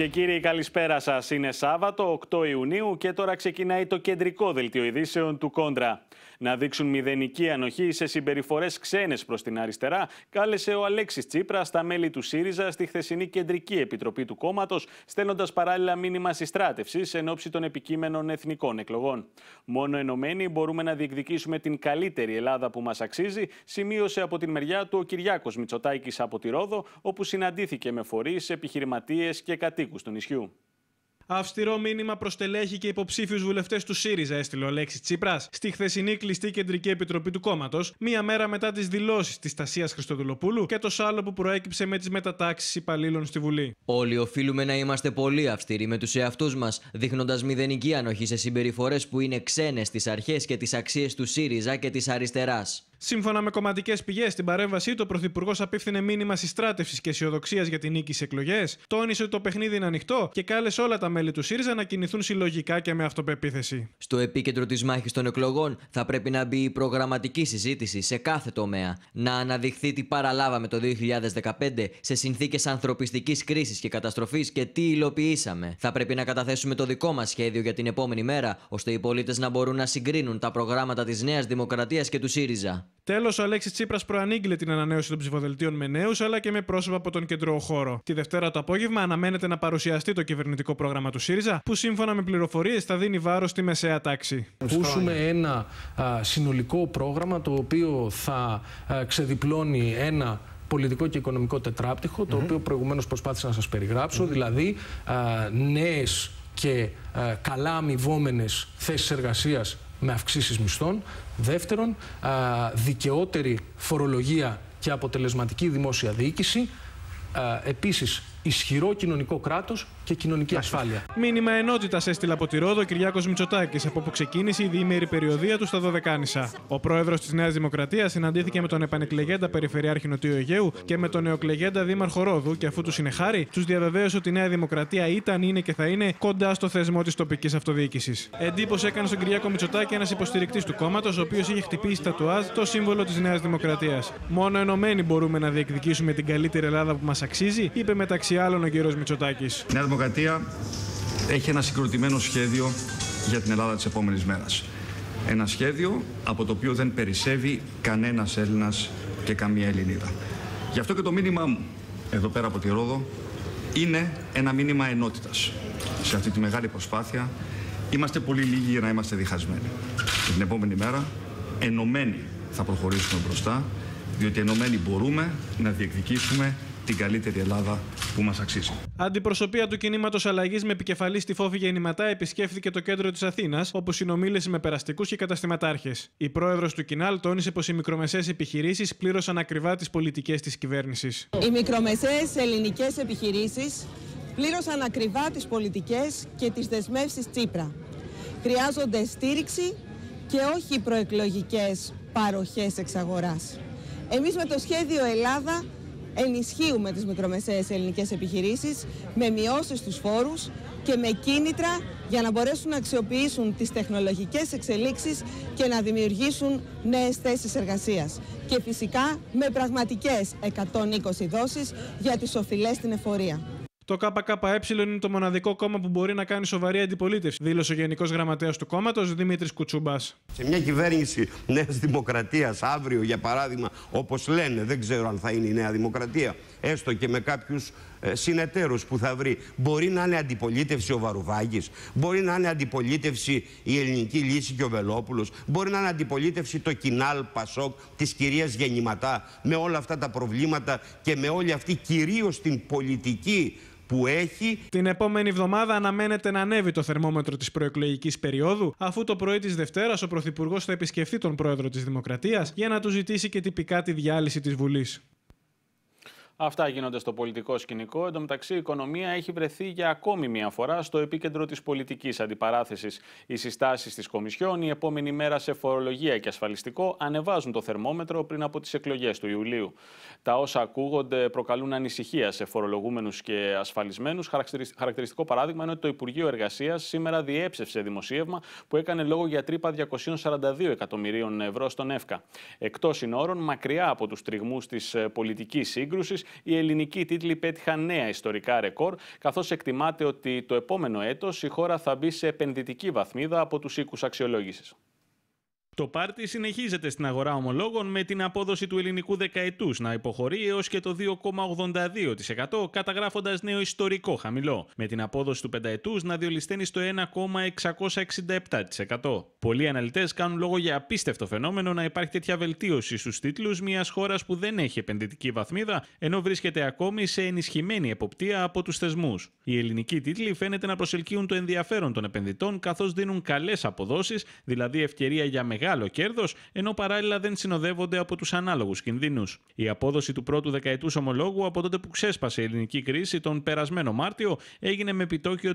και κύριοι, καλησπέρα σας. Είναι Σάββατο, 8 Ιουνίου, και τώρα ξεκινάει το κεντρικό δελτίο ειδήσεων του Κόντρα να δείξουν μηδενική ανοχή σε συμπεριφορές ξένες προς την αριστερά, κάλεσε ο Αλέξης Τσίπρας στα μέλη του ΣΥΡΙΖΑ στη χθεσινή Κεντρική Επιτροπή του κόμματος, στέλνοντας παράλληλα μήνυμα συστράτευσης εν ώψη των επικείμενων εθνικών εκλογών. Μόνο ενωμένοι μπορούμε να διεκδικήσουμε την καλύτερη Ελλάδα που μας αξίζει, σημείωσε από την μεριά του ο Κυριάκος Μητσοτάκης από τη Ρόδο, όπου συναντήθηκε με φορείς, επιχειρηματίες και κατοίκους του νησιού. Αυστηρό μήνυμα προ τελέχη και υποψήφιους βουλευτές του ΣΥΡΙΖΑ, έστειλε ο Λέξη Τσίπρας στη χθεσινή κλειστή κεντρική επιτροπή του κόμματος, μία μέρα μετά τις δηλώσεις της Στασία Χριστοδουλοπούλου και το σάλο που προέκυψε με τις μετατάξεις υπαλλήλων στη Βουλή. Όλοι οφείλουμε να είμαστε πολύ αυστηροί με τους εαυτούς μας, δείχνοντας μηδενική ανοχή σε συμπεριφορές που είναι ξένες στις αρχές και τις αξίες του ΣΥΡΙΖΑ και της αριστεράς. Σύμφωνα με κομματικές πηγές, στην παρέμβασή του, ο Πρωθυπουργός απίφθινε μήνυμα συστράτευσης και αισιοδοξίας για την νίκη στι εκλογές, τόνισε ότι το παιχνίδι είναι ανοιχτό και κάλεσε όλα τα μέλη του ΣΥΡΙΖΑ να κινηθούν συλλογικά και με αυτοπεποίθηση. Στο επίκεντρο της μάχης των εκλογών θα πρέπει να μπει η προγραμματική συζήτηση σε κάθε τομέα, να αναδειχθεί τι παραλάβαμε το 2015 σε συνθήκες ανθρωπιστικής κρίσης και καταστροφής και τι υλοποιήσαμε. Θα πρέπει να καταθέσουμε το δικό μας σχέδιο για την επόμενη μέρα, ώστε οι πολίτες να μπορούν να συγκρίνουν τα προγράμματα της Νέας Δημοκρατίας και του ΣΥΡΙΖΑ. Τέλος, ο Αλέξης Τσίπρας προανήγγειλε την ανανέωση των ψηφοδελτίων με νέους αλλά και με πρόσωπα από τον κεντρό χώρο. Τη Δευτέρα το απόγευμα αναμένεται να παρουσιαστεί το κυβερνητικό πρόγραμμα του ΣΥΡΙΖΑ, που σύμφωνα με πληροφορίες θα δίνει βάρος στη μεσαία τάξη. Ακούσουμε ένα συνολικό πρόγραμμα το οποίο θα ξεδιπλώνει ένα πολιτικό και οικονομικό τετράπτυχο, το οποίο προηγουμένως προσπάθησα να σας περιγράψω, δηλαδή νέες και α, καλά αμοιβόμενες θέσεις εργασίας με αυξήσεις μισθών. Δεύτερον, α, δικαιότερη φορολογία και αποτελεσματική δημόσια διοίκηση. Επίσης, ισχυρό κοινωνικό κράτος και κοινωνική ασφάλεια. Μήνυμα ενότητας έστειλε από τη Ρόδο ο Κυριάκος Μητσοτάκης, από όπου ξεκίνησε η διήμερη περιοδία του στα Δωδεκάνησα. Ο πρόεδρος της Νέας Δημοκρατίας συναντήθηκε με τον επανεκλεγέντα Περιφερειάρχη Νοτιού Αιγαίου και με τον νεοκλεγέντα Δήμαρχο Ρόδου και αφού τους είναι χάρη, τους διαβεβαίωσε ότι η Νέα Δημοκρατία ήταν, είναι και θα είναι κοντά στο θεσμό της τοπικής αυτοδιοίκησης. Εντύπωση έκανε στον Κυριάκο Μητσοτάκη ένας υποστηρικτής του κόμματος, ο οποίος είχε χτυπήσει τα τουάζ το σύμβολο της Νέας Δημοκρατίας. Μόνο ενωμένοι μπορούμε να διεκδικήσουμε την καλύτερη Ελλάδα που μας αξίζει, είπε μεταξύ άλλων ο κ. Μητσοτάκη. Δημοκρατία έχει ένα συγκροτημένο σχέδιο για την Ελλάδα της επόμενης μέρας. Ένα σχέδιο από το οποίο δεν περισσεύει κανένας Έλληνας και καμία Ελληνίδα. Γι' αυτό και το μήνυμά μου, εδώ πέρα από τη Ρόδο, είναι ένα μήνυμα ενότητας. Σε αυτή τη μεγάλη προσπάθεια είμαστε πολύ λίγοι για να είμαστε διχασμένοι. Και την επόμενη μέρα, ενωμένοι θα προχωρήσουμε μπροστά, διότι ενωμένοι μπορούμε να διεκδικήσουμε την καλύτερη Ελλάδα που μας αξίζει. Αντιπροσωπεία του κινήματος αλλαγής με επικεφαλής στη φόβη γεννηματά επισκέφθηκε το κέντρο της Αθήνας, όπου συνομίλησε με περαστικούς και καταστηματάρχες. Η πρόεδρος του Κινάλ τόνισε πως οι μικρομεσαίες επιχειρήσεις πλήρωσαν ακριβά τις πολιτικές της κυβέρνησης. Οι μικρομεσαίες ελληνικές επιχειρήσεις πλήρωσαν ακριβά τις πολιτικές και τις δεσμεύσεις Τσίπρα. Χρειάζονται στήριξη και όχι προεκλογικές παροχές εξαγοράς. Εμείς με το σχέδιο Ελλάδα ενισχύουμε τις μικρομεσαίες ελληνικές επιχειρήσεις με μειώσεις στους φόρους και με κίνητρα για να μπορέσουν να αξιοποιήσουν τις τεχνολογικές εξελίξεις και να δημιουργήσουν νέες θέσεις εργασίας. Και φυσικά με πραγματικές 120 δόσεις για τις οφειλές στην εφορία. Το ΚΚΕ είναι το μοναδικό κόμμα που μπορεί να κάνει σοβαρή αντιπολίτευση, δήλωσε ο Γενικός Γραμματέας του κόμματος Δημήτρης Κουτσούμπα. Σε μια κυβέρνηση Νέας Δημοκρατίας, αύριο για παράδειγμα, όπως λένε, δεν ξέρω αν θα είναι η Νέα Δημοκρατία, έστω και με κάποιους ε, συνεταίρους που θα βρει, μπορεί να είναι αντιπολίτευση ο Βαρουβάκης, μπορεί να είναι αντιπολίτευση η Ελληνική Λύση και ο Βελόπουλος, μπορεί να είναι αντιπολίτευση το Κινάλ Πασόκ της κυρίας Γεννηματά, με όλα αυτά τα προβλήματα και με όλη αυτή κυρίως την πολιτική που έχει. Την επόμενη εβδομάδα αναμένεται να ανέβει το θερμόμετρο της προεκλογικής περίοδου, αφού το πρωί της Δευτέρας ο Πρωθυπουργός θα επισκεφθεί τον πρόεδρο της Δημοκρατίας για να του ζητήσει και τυπικά τη διάλυση της Βουλής. Αυτά γίνονται στο πολιτικό σκηνικό. Εν τω μεταξύ, η οικονομία έχει βρεθεί για ακόμη μία φορά στο επίκεντρο της πολιτικής αντιπαράθεσης. Οι συστάσεις της Κομισιόν, η επόμενη μέρα σε φορολογία και ασφαλιστικό, ανεβάζουν το θερμόμετρο πριν από τις εκλογές του Ιουλίου. Τα όσα ακούγονται προκαλούν ανησυχία σε φορολογούμενους και ασφαλισμένους. Χαρακτηριστικό παράδειγμα είναι ότι το Υπουργείο Εργασίας σήμερα διέψευσε δημοσίευμα που έκανε λόγο για τρύπα 242 εκατομμυρίων ευρώ στον ΕΦΚΑ. Εκτός συνόρων, μακριά από τους τριγμούς της ε, πολιτικής σύγκρουσης, οι ελληνικοί τίτλοι πέτυχαν νέα ιστορικά ρεκόρ, καθώς εκτιμάται ότι το επόμενο έτος η χώρα θα μπει σε επενδυτική βαθμίδα από τους οίκους αξιολόγησης. Το πάρτι συνεχίζεται στην αγορά ομολόγων με την απόδοση του ελληνικού δεκαετούς να υποχωρεί έως και το 2,82% καταγράφοντας νέο ιστορικό χαμηλό, με την απόδοση του πενταετούς να διολυσταίνει στο 1,667%. Πολλοί αναλυτές κάνουν λόγο για απίστευτο φαινόμενο να υπάρχει τέτοια βελτίωση στους τίτλους μιας χώρας που δεν έχει επενδυτική βαθμίδα, ενώ βρίσκεται ακόμη σε ενισχυμένη εποπτεία από τους θεσμούς. Οι ελληνικοί τίτλοι φαίνεται να προσελκύουν το ενδιαφέρον των επενδυτών καθώς δίνουν καλές αποδόσεις, δηλαδή ευκαιρία για μεγάλο κέρδος, ενώ παράλληλα δεν συνοδεύονται από τους ανάλογους κινδύνους. Η απόδοση του πρώτου δεκαετούς ομολόγου από τότε που ξέσπασε η ελληνική κρίση τον περασμένο Μάρτιο έγινε με επιτόκιο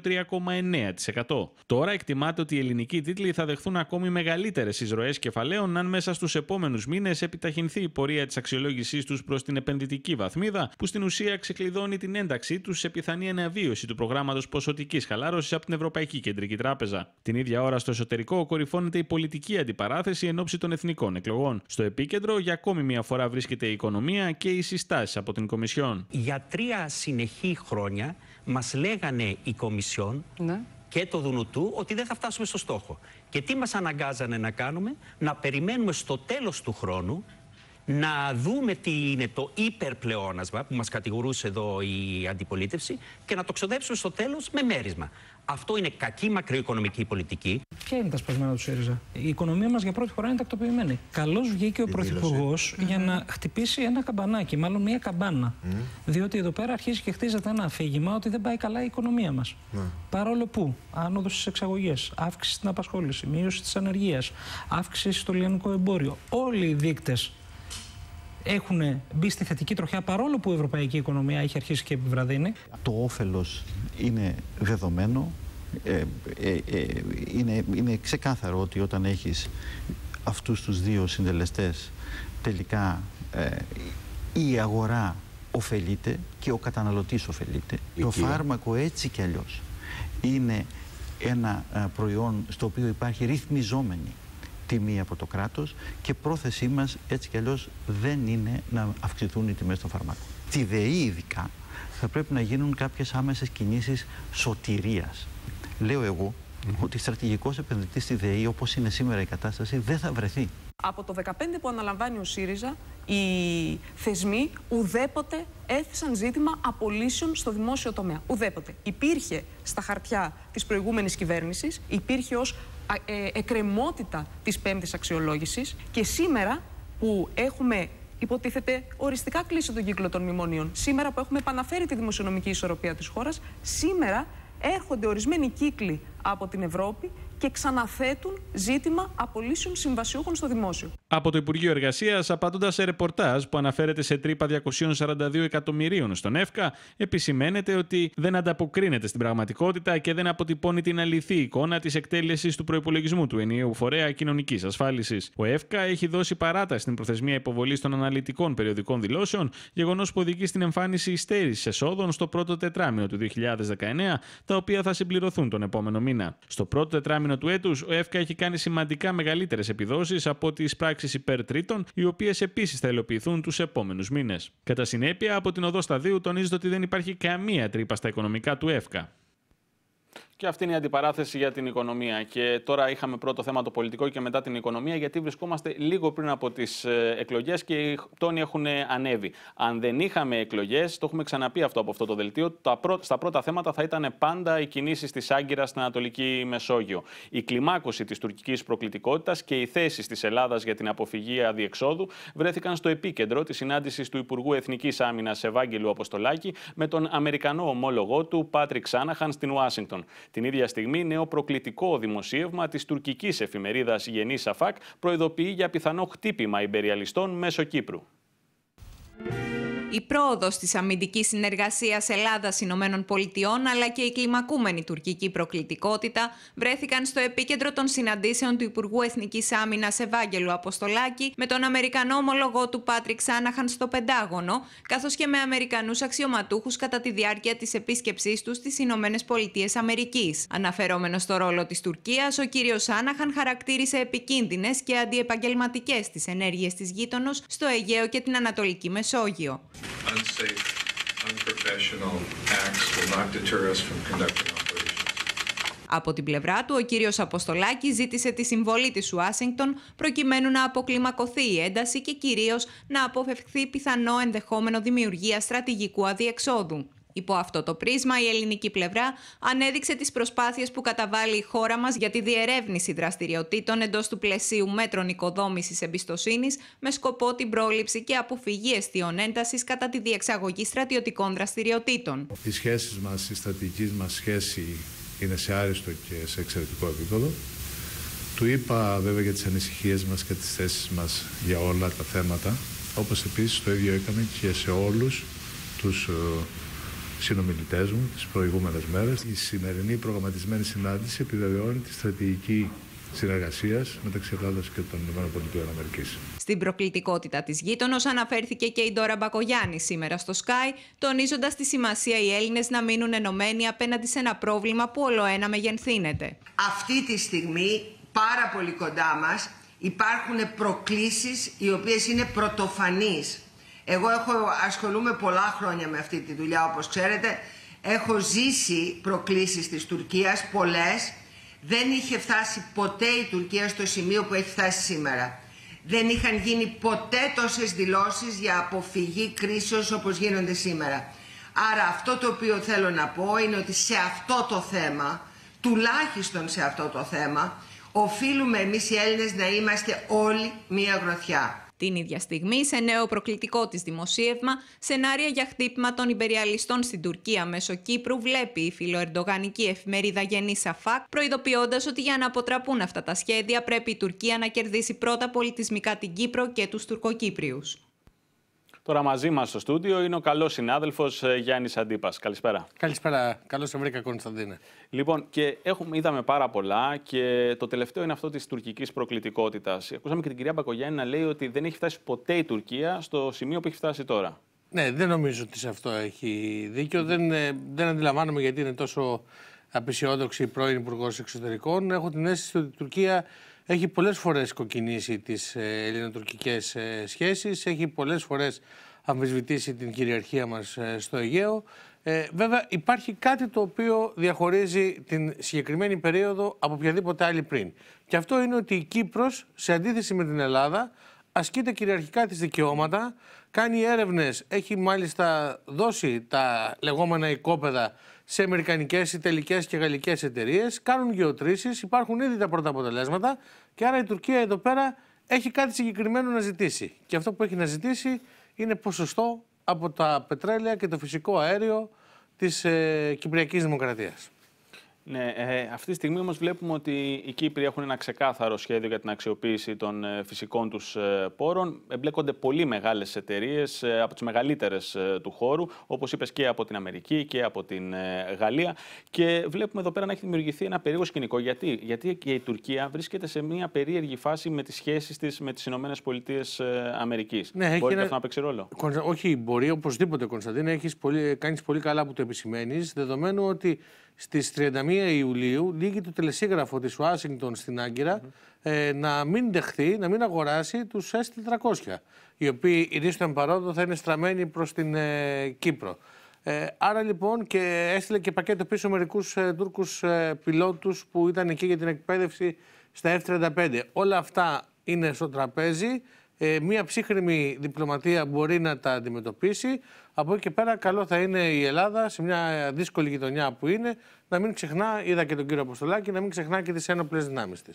3,9%. Τώρα εκτιμάται ότι οι ελληνικοί τίτλοι θα δεχθούν ακόμη μεγαλύτερες εισρωές κεφαλαίων αν μέσα στους επόμενους μήνες επιταχυνθεί η πορεία της αξιολόγησής τους προς την επενδυτική βαθμίδα, που στην ουσία ξεκλειδώνει την ένταξή τους σε πιθανή αναβίωση του προγράμματος ποσοτικής χαλάρωσης από την Ευρωπαϊκή Κεντρική Τράπεζα. Την ίδια ώρα στο εσωτερικό κορυφώνεται η πολιτική αντιπαράθεση παράθεση εν ώψη των εθνικών εκλογών. Στο επίκεντρο, για ακόμη μία φορά βρίσκεται η οικονομία και οι συστάσεις από την Κομισιόν. Για τρία συνεχή χρόνια μας λέγανε η Κομισιόν. Ναι και το Δουνουτού ότι δεν θα φτάσουμε στο στόχο. Και τι μας αναγκάζανε να κάνουμε, να περιμένουμε στο τέλος του χρόνου να δούμε τι είναι το υπερπλεώνασμα που μας κατηγορούσε εδώ η αντιπολίτευση και να το ξοδέψουμε στο τέλος με μέρισμα. Αυτό είναι κακή μακροοικονομική πολιτική. Ποια είναι τα σπασμένα του ΣΥΡΙΖΑ. Η οικονομία μας για πρώτη φορά είναι τακτοποιημένη. Καλώς βγήκε ο Πρωθυπουργός για να χτυπήσει ένα καμπανάκι, μάλλον μια καμπάνα. Ναι. Διότι εδώ πέρα αρχίζει και χτίζεται ένα αφήγημα ότι δεν πάει καλά η οικονομία μας. Mm. Ναι. Παρόλο που άνοδος στις εξαγωγές, αύξηση στην απασχόληση, μείωση της ανεργίας, αύξηση στο λιανικό εμπόριο, όλοι οι δείκτες έχουν μπει στη θετική τροχιά παρόλο που η ευρωπαϊκή οικονομία έχει αρχίσει και επιβραδύνει. Το όφελος είναι δεδομένο. Ε, ε, ε είναι, είναι ξεκάθαρο ότι όταν έχεις αυτούς τους δύο συντελεστές τελικά ε, η αγορά ωφελείται και ο καταναλωτής ωφελείται. Το φάρμακο έτσι κι αλλιώς είναι ένα προϊόν στο οποίο υπάρχει ρυθμιζόμενη τιμή από το κράτος και πρόθεσή μας έτσι κι αλλιώς δεν είναι να αυξηθούν οι τιμές των φαρμάκων. Τη ΔΕΗ ειδικά θα πρέπει να γίνουν κάποιες άμεσες κινήσεις σωτηρίας. Λέω εγώ ότι στρατηγικός επενδυτής στη ΔΕΗ όπως είναι σήμερα η κατάσταση δεν θα βρεθεί. Από το 2015 που αναλαμβάνει ο ΣΥΡΙΖΑ, οι θεσμοί ουδέποτε έθεσαν ζήτημα απολύσεων στο δημόσιο τομέα. Ουδέποτε. Υπήρχε στα χαρτιά της προηγούμενης κυβέρνησης, υπήρχε ως ε, εκκρεμότητα της πέμπτης αξιολόγησης και σήμερα που έχουμε υποτίθεται οριστικά κλείσει τον κύκλο των μνημονίων, σήμερα που έχουμε επαναφέρει τη δημοσιονομική ισορροπία της χώρας, σήμερα έρχονται ορισμένοι κύκλοι από την Ευρώπη και ξαναθέτουν ζήτημα απολύσεων συμβασιούχων στο δημόσιο. Από το Υπουργείο Εργασίας, απαντώντας σε ρεπορτάζ που αναφέρεται σε τρύπα 242 εκατομμυρίων στον ΕΦΚΑ, επισημαίνεται ότι δεν ανταποκρίνεται στην πραγματικότητα και δεν αποτυπώνει την αληθή εικόνα της εκτέλεσης του προπολογισμού του ενιαίου φορέα κοινωνικής ασφάλισης. Ο ΕΦΚΑ έχει δώσει παράταση στην προθεσμία υποβολής των αναλυτικών περιοδικών δηλώσεων, γεγονός που οδηγεί στην εμφάνιση υστέρησης εσόδων στο πρώτο τετράμινο του 2019, τα οποία θα συμπληρωθούν τον επόμενο μήνα. Στο πρώτο τετράμινο του έτους, ο ΕΦΚΑ έχει κάνει σημαντικά μεγαλύτερες επιδόσεις από τις πράξεις υπέρ τρίτων, οι οποίες επίσης θα υλοποιηθούν τους επόμενους μήνες. Κατά συνέπεια, από την οδό σταδίου τονίζεται ότι δεν υπάρχει καμία τρύπα στα οικονομικά του ΕΦΚΑ. Και αυτή είναι η αντιπαράθεση για την οικονομία. Και τώρα είχαμε πρώτο θέμα το πολιτικό και μετά την οικονομία, γιατί βρισκόμαστε λίγο πριν από τις ε, εκλογές και οι τόνοι έχουν ανέβει. Αν δεν είχαμε εκλογές, το έχουμε ξαναπεί αυτό από αυτό το δελτίο, τα στα πρώτα θέματα θα ήταν πάντα οι κινήσεις της Άγκυρας στην Ανατολική Μεσόγειο, η κλιμάκωση της τουρκικής προκλητικότητας και οι θέσεις της Ελλάδας για την αποφυγή αδιεξόδου βρέθηκαν στο επίκεντρο της συνάντησης του Υπουργού Εθνικής Άμυνας Ευάγγελου Αποστολάκη με τον Αμερικανό ομόλογό του Πάτρικ Σάναχαν στην Ουάσιγκτον. Την ίδια στιγμή, νέο προκλητικό δημοσίευμα της τουρκικής εφημερίδας Γενή Σαφάκ προειδοποιεί για πιθανό χτύπημα υπεριαλιστών μέσω Κύπρου. Η πρόοδος της αμυντικής συνεργασίας Ελλάδα-Ηνωμένων Πολιτειών αλλά και η κλιμακούμενη τουρκική προκλητικότητα βρέθηκαν στο επίκεντρο των συναντήσεων του Υπουργού Εθνικής Άμυνας Ευάγγελου Αποστολάκη με τον Αμερικανό ομολογό του Πάτρικ Σάναχαν στο Πεντάγωνο, καθώς και με Αμερικανούς αξιωματούχους κατά τη διάρκεια της επίσκεψής τους στις Ηνωμένες Πολιτείες Αμερικής. Αναφερόμενος στο ρόλο της Τουρκίας, ο κ. Σάναχαν χαρακτήρισε επικίνδυνες και αντιεπαγγελματικές τις ενέργειες της γείτονος στο Αιγαίο και την Ανατολική Μεσόγειο. Από την πλευρά του, ο κύριος Αποστολάκης ζήτησε τη συμβολή της Ουάσιγκτον προκειμένου να αποκλιμακωθεί η ένταση και κυρίως να αποφευχθεί πιθανό ενδεχόμενο δημιουργία στρατηγικού αδιεξόδου. Υπό αυτό το πρίσμα, η ελληνική πλευρά ανέδειξε τις προσπάθειες που καταβάλει η χώρα μας για τη διερεύνηση δραστηριοτήτων εντός του πλαισίου μέτρων οικοδόμησης εμπιστοσύνης με σκοπό την πρόληψη και αποφυγή αιστείων έντασης κατά τη διεξαγωγή στρατιωτικών δραστηριοτήτων. Οι σχέσεις μας, η στρατηγική μας σχέση είναι σε άριστο και σε εξαιρετικό επίπεδο. Του είπα βέβαια για τις ανησυχίες μας και τις θέσεις μας για όλα τα θέματα, Όπως επίσης το ίδιο έκανε και σε όλους τους ε, συνομιλητές μου τις προηγούμενες μέρες. Η σημερινή προγραμματισμένη συνάντηση επιβεβαιώνει τη στρατηγική συνεργασίας μεταξύ Ελλάδας και των ΗΠΑ. Στην προκλητικότητα της γείτονος αναφέρθηκε και η Ντόρα Μπακογιάννη σήμερα στο Sky, τονίζοντας τη σημασία οι Έλληνες να μείνουν ενωμένοι απέναντι σε ένα πρόβλημα που ολοένα μεγενθύνεται. Αυτή τη στιγμή, πάρα πολύ κοντά μας, υπάρχουν προκλήσεις οι οποίες είναι πρωτοφανείς εγώ έχω, ασχολούμαι πολλά χρόνια με αυτή τη δουλειά, όπως ξέρετε. Έχω ζήσει προκλήσεις της Τουρκίας, πολλές. Δεν είχε φτάσει ποτέ η Τουρκία στο σημείο που έχει φτάσει σήμερα. Δεν είχαν γίνει ποτέ τόσες δηλώσεις για αποφυγή κρίσεως όπως γίνονται σήμερα. Άρα αυτό το οποίο θέλω να πω είναι ότι σε αυτό το θέμα, τουλάχιστον σε αυτό το θέμα, οφείλουμε εμείς οι Έλληνες να είμαστε όλοι μία γροθιά. Την ίδια στιγμή, σε νέο προκλητικό της δημοσίευμα, σενάρια για χτύπημα των υπεριαλιστών στην Τουρκία μέσω Κύπρου βλέπει η φιλοερντογανική εφημερίδα Γενή Σαφάκ, προειδοποιώντας ότι για να αποτραπούν αυτά τα σχέδια πρέπει η Τουρκία να κερδίσει πρώτα πολιτισμικά την Κύπρο και τους Τουρκοκύπριους. Τώρα μαζί μας στο στούντιο είναι ο καλός συνάδελφος ε, Γιάννης Αντίπας. Καλησπέρα. Καλησπέρα. Καλώς σε βρήκα, Κωνσταντίνε. Λοιπόν, και έχουμε, είδαμε πάρα πολλά και το τελευταίο είναι αυτό της τουρκικής προκλητικότητας. Ακούσαμε και την κυρία Μπακογιάννη να λέει ότι δεν έχει φτάσει ποτέ η Τουρκία στο σημείο που έχει φτάσει τώρα. Ναι, δεν νομίζω ότι σε αυτό έχει δίκιο. Δεν, ε, δεν αντιλαμβάνομαι γιατί είναι τόσο απεσιόδοξη η πρώην Υπουργός Εξωτερικών. Έχω την αίσθηση ότι η Τουρκία έχει πολλές φορές κοκκινήσει τις ε, ελληνοτουρκικές ε, σχέσεις, έχει πολλές φορές αμφισβητήσει την κυριαρχία μας ε, στο Αιγαίο. βέβαια υπάρχει κάτι το οποίο διαχωρίζει την συγκεκριμένη περίοδο από οποιαδήποτε άλλη πριν. Και αυτό είναι ότι η Κύπρος σε αντίθεση με την Ελλάδα ασκείται κυριαρχικά τις δικαιώματα, κάνει έρευνες, έχει μάλιστα δώσει τα λεγόμενα οικόπεδα σε αμερικανικές, ιταλικέ και γαλλικές εταιρείες. Κάνουν γεωτρήσεις, υπάρχουν ήδη τα πρώτα αποτελέσματα και άρα η Τουρκία εδώ πέρα έχει κάτι συγκεκριμένο να ζητήσει. Και αυτό που έχει να ζητήσει είναι ποσοστό από τα πετρέλαια και το φυσικό αέριο της ε, Κυπριακής Δημοκρατίας. Ναι, ε, αυτή τη στιγμή όμως βλέπουμε ότι οι Κύπροι έχουν ένα ξεκάθαρο σχέδιο για την αξιοποίηση των ε, φυσικών τους ε, πόρων. Εμπλέκονται πολύ μεγάλες εταιρείες από τις μεγαλύτερες του χώρου, όπως είπες και από την Αμερική και από την Γαλλία. Και βλέπουμε εδώ πέρα να έχει δημιουργηθεί ένα περίεργο σκηνικό. Γιατί, Γιατί η Τουρκία βρίσκεται σε μια περίεργη φάση με τις σχέσεις της με τις Ηνωμένες Πολιτείες Αμερικής. Ναι, μπορεί αυτό να παίξει ρόλο. Όχι, μπορεί οπωσδήποτε, Κωνσταντίνα. Έχεις πολύ, κάνεις πολύ καλά που το επισημαίνεις, δεδομένου ότι στις 31 Ιουλίου λύγει το τελεσίγραφο της Ουάσιγκτον στην Άγκυρα ε, να μην δεχθεί, να μην αγοράσει τους S400 οι οποίοι ειδήσουν παρόντο θα είναι στραμμένοι προς την ε, Κύπρο. Ε, άρα λοιπόν και έστειλε και πακέτο πίσω μερικούς ε, Τούρκους ε, πιλότους που ήταν εκεί για την εκπαίδευση στα F-35. Όλα αυτά είναι στο τραπέζι. Ε, μια ψύχρημη διπλωματία μπορεί να τα αντιμετωπίσει. Από εκεί και πέρα, καλό θα είναι η Ελλάδα σε μια ε, δύσκολη γειτονιά που είναι να μην ξεχνά, είδα και τον κύριο Αποστολάκη, να μην ξεχνά και τις ένοπλες δυνάμεις της.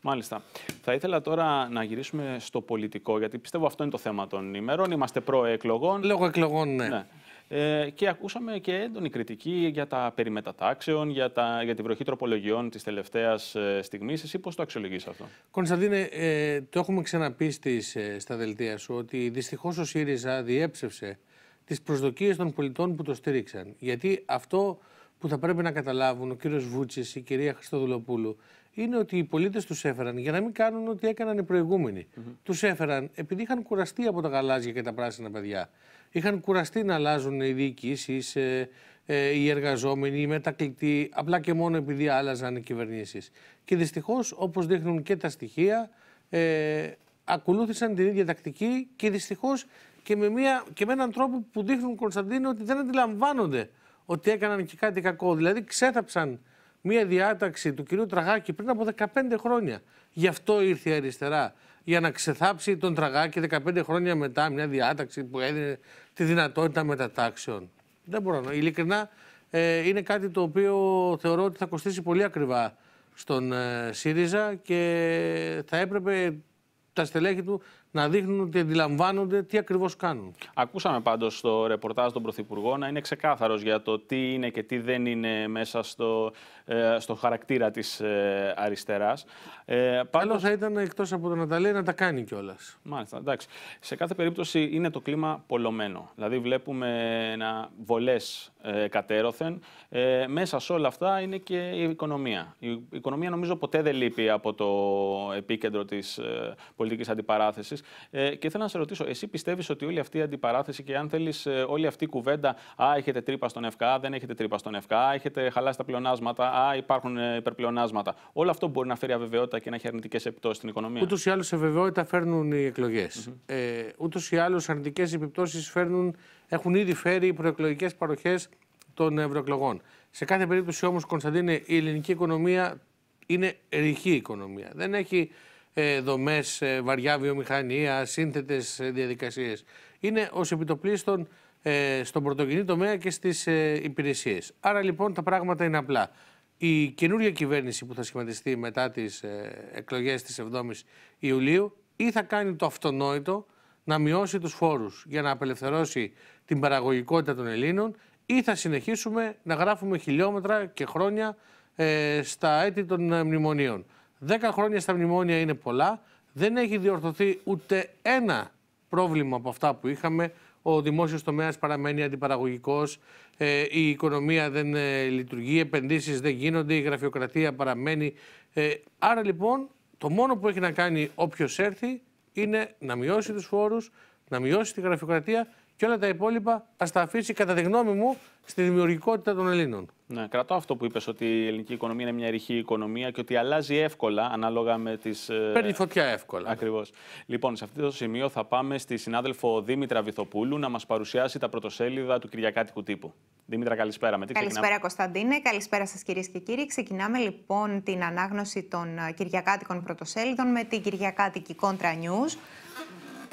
Μάλιστα. Θα ήθελα τώρα να γυρίσουμε στο πολιτικό, γιατί πιστεύω αυτό είναι το θέμα των ημερών. Είμαστε προεκλογών. Λόγω εκλογών, ναι. ναι. Ε, και ακούσαμε και έντονη κριτική για τα περιμετατάξεων, για, τα, για τη βροχή τροπολογιών της τελευταίας ε, στιγμής. Εσύ πώς το αξιολογείς αυτό, Κωνσταντίνε, ε, το έχουμε ξαναπεί στις, ε, στα δελτία σου ότι δυστυχώς ο ΣΥΡΙΖΑ διέψευσε τις προσδοκίες των πολιτών που το στήριξαν. Γιατί αυτό που θα πρέπει να καταλάβουν ο κύριος Βούτσης, η κυρία Χριστοδουλοπούλου, είναι ότι οι πολίτες τους έφεραν για να μην κάνουν ό,τι έκαναν οι προηγούμενοι. Mm Τους έφεραν επειδή είχαν κουραστεί από τα γαλάζια και τα πράσινα παιδιά είχαν κουραστεί να αλλάζουν οι διοικήσεις, ε, ε, οι εργαζόμενοι, οι μετακλητοί, απλά και μόνο επειδή άλλαζαν οι κυβερνήσεις. Και δυστυχώς, όπως δείχνουν και τα στοιχεία, ε, ακολούθησαν την ίδια τακτική και δυστυχώς και, με και με έναν τρόπο που δείχνουν, Κωνσταντίνο, ότι δεν αντιλαμβάνονται ότι έκαναν και κάτι κακό. Δηλαδή, ξέταψαν μια διάταξη του κυρίου Τραγάκη πριν από 15 χρόνια. Γι' αυτό ήρθε η αριστερά για να ξεθάψει τον τραγάκι 15 χρόνια μετά μια διάταξη που έδινε τη δυνατότητα μετατάξεων. Δεν μπορώ να. Ειλικρινά ε, είναι κάτι το οποίο θεωρώ ότι θα κοστίσει πολύ ακριβά στον ε, ΣΥΡΙΖΑ και θα έπρεπε τα στελέχη του να δείχνουν ότι αντιλαμβάνονται τι ακριβώς κάνουν. Ακούσαμε πάντως στο ρεπορτάζ των Πρωθυπουργών να είναι ξεκάθαρος για το τι είναι και τι δεν είναι μέσα στο, ε, στο χαρακτήρα της αριστεράς. Ε, ε πάντως... θα ήταν εκτός από το να τα λέει να τα κάνει κιόλας. Μάλιστα, εντάξει. Σε κάθε περίπτωση είναι το κλίμα πολλωμένο. Δηλαδή βλέπουμε να βολές ε, κατέρωθεν. μέσα σε όλα αυτά είναι και η οικονομία. Η οικονομία νομίζω ποτέ δεν λείπει από το επίκεντρο της πολιτικής αντιπαράθεσης. Ε, και θέλω να σε ρωτήσω, εσύ πιστεύεις ότι όλη αυτή η αντιπαράθεση και αν θέλεις ε, όλη αυτή η κουβέντα, Α, έχετε τρύπα στον ΕΦΚΑ, δεν έχετε τρύπα στον ΕΦΚΑ, έχετε χαλάσει τα πλεονάσματα, Α, υπάρχουν ε, υπερπλεονάσματα. Όλο αυτό μπορεί να φέρει αβεβαιότητα και να έχει αρνητικές επιπτώσεις στην οικονομία. Ούτως ή άλλως αβεβαιότητα φέρνουν οι εκλογές. Mm -hmm. ε, Ούτως ή άλλως αρνητικές επιπτώσεις φέρνουν, έχουν ήδη φέρει οι προεκλογικές παροχές των ευρωεκλογών. Σε κάθε περίπτωση όμως, Κωνσταντίνε, η ελληνική οικονομία είναι ρηχή οικονομία. Δεν έχει Δομέ, ε, δομές, ε, βαριά βιομηχανία, σύνθετες ε, διαδικασίες. Είναι ως επιτοπλίστων στον πρωτογενή τομέα και στις υπηρεσίε. υπηρεσίες. Άρα λοιπόν τα πράγματα είναι απλά. Η καινούργια κυβέρνηση που θα σχηματιστεί μετά τις εκλογές της 7 η Ιουλίου ή θα κάνει το αυτονόητο να μειώσει τους φόρους για να απελευθερώσει την παραγωγικότητα των Ελλήνων ή θα συνεχίσουμε να γράφουμε χιλιόμετρα και χρόνια στα έτη των μνημονίων. Δέκα χρόνια στα μνημόνια είναι πολλά. Δεν έχει διορθωθεί ούτε ένα πρόβλημα από αυτά που είχαμε. Ο δημόσιος τομέας παραμένει αντιπαραγωγικός. Ε, η οικονομία δεν ε, λειτουργεί. Οι επενδύσεις δεν γίνονται. Η γραφειοκρατία παραμένει. Ε, άρα λοιπόν, το μόνο που έχει να κάνει όποιος έρθει είναι να μειώσει τους φόρους, να μειώσει τη γραφειοκρατία και όλα τα υπόλοιπα α τα αφήσει, κατά τη γνώμη μου, στη δημιουργικότητα των Ελλήνων. Ναι, κρατώ αυτό που είπες ότι η ελληνική οικονομία είναι μια ρηχή οικονομία και ότι αλλάζει εύκολα ανάλογα με τις. Ε, Παίρνει φωτιά εύκολα. Ακριβώς. Λοιπόν, σε αυτό το σημείο θα πάμε στη συνάδελφο Δήμητρα Βυθοπούλου να μας παρουσιάσει τα πρωτοσέλιδα του Κυριακάτικου τύπου. Δήμητρα, καλησπέρα. Με τι καλησπέρα, ξεκινάμε... Κωνσταντίνε. Καλησπέρα σας, κυρίες και κύριοι. Ξεκινάμε λοιπόν την ανάγνωση των ε, Κυριακάτικων πρωτοσέλιδων με την Κυριακάτικη Κόντρα News.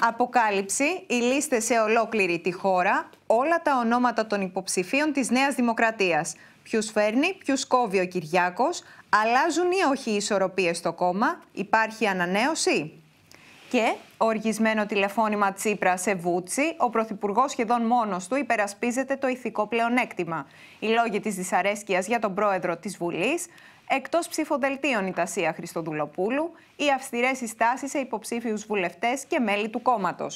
Αποκάλυψη, η λίστες σε ολόκληρη τη χώρα, όλα τα ονόματα των υποψηφίων της Νέας Δημοκρατίας. Ποιους φέρνει, ποιους κόβει ο Κυριάκος, αλλάζουν ή όχι οι ισορροπίες στο κόμμα, υπάρχει ανανέωση. Και οργισμένο τηλεφώνημα Τσίπρα σε Βούτσι, ο Πρωθυπουργός σχεδόν μόνος του υπερασπίζεται το ηθικό πλεονέκτημα. Οι λόγοι της δυσαρέσκειας για τον πρόεδρο της Βουλής, εκτός ψηφοδελτίων η Τασία Χριστοδουλοπούλου, οι αυστηρές συστάσεις σε υποψήφιους βουλευτές και μέλη του κόμματος.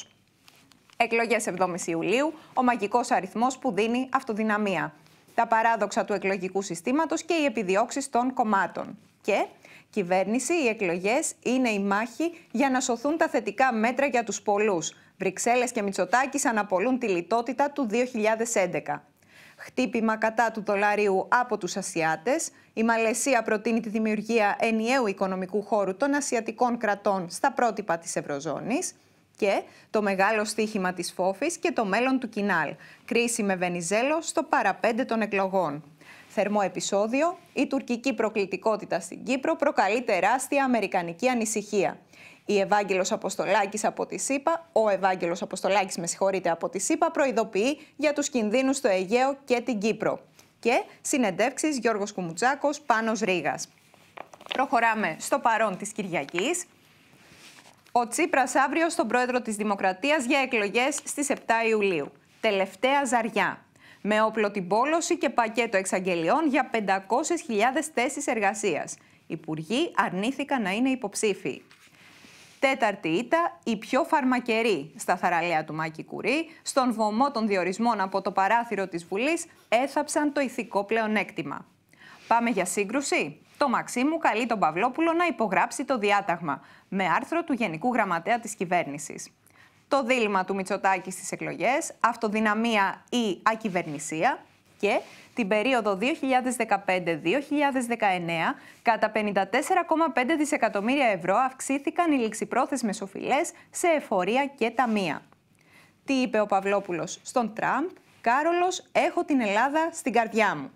Εκλογέ 7 Ιουλίου, ο μαγικός αριθμός που δίνει αυτοδυναμία. Τα παράδοξα του εκλογικού συστήματος και οι επιδιώξεις των κομμάτων. Και κυβέρνηση, οι εκλογές είναι η μάχη για να σωθούν τα θετικά μέτρα για τους πολλούς. Βρυξέλλες και Μητσοτάκης αναπολούν τη λιτότητα του 2011 χτύπημα κατά του δολαρίου από τους Ασιάτες. Η Μαλαισία προτείνει τη δημιουργία ενιαίου οικονομικού χώρου των ασιατικών κρατών στα πρότυπα της Ευρωζώνης και το μεγάλο στίχημα της φόφης και το μέλλον του Κινάλ. Κρίση με Βενιζέλο στο παραπέντε των εκλογών. Θερμό επεισόδιο, η τουρκική προκλητικότητα στην Κύπρο προκαλεί τεράστια αμερικανική ανησυχία η Ευάγγελος Αποστολάκης από τη ΣΥΠΑ, ο Ευάγγελος Αποστολάκης, με συγχωρείτε, από τη ΣΥΠΑ, προειδοποιεί για τους κινδύνους στο Αιγαίο και την Κύπρο. Και συνεντεύξεις Γιώργος Κουμουτσάκος, Πάνος Ρήγας. Προχωράμε στο παρόν της Κυριακής. Ο τσίπρας αύριο στον πρόεδρο της Δημοκρατίας για εκλογές στις 7 Ιουλίου. Τελευταία ζαριά. Με όπλο την πόλωση και πακέτο εξαγγελιών για 500.000 θέσεις εργασίας. Υπουργοί αρνήθηκαν να είναι υποψήφοι. Τέταρτη ήττα, η πιο φαρμακερή στα θαραλέα του Μάκη Κουρί, στον βωμό των διορισμών από το παράθυρο της Βουλής, έθαψαν το ηθικό πλεονέκτημα. Πάμε για σύγκρουση. Το Μαξίμου καλεί τον Παυλόπουλο να υπογράψει το διάταγμα, με άρθρο του Γενικού Γραμματέα της Κυβέρνησης. Το δίλημα του Μητσοτάκη στις εκλογές, αυτοδυναμία ή ακυβερνησία, και την περίοδο 2015-2019 κατά 54,5 δισεκατομμύρια ευρώ αυξήθηκαν οι ληξιπρόθεσμες οφειλές σε εφορία και ταμεία. Τι είπε ο Παυλόπουλος στον Τραμπ, «Κάρολος, έχω την Ελλάδα στην καρδιά μου».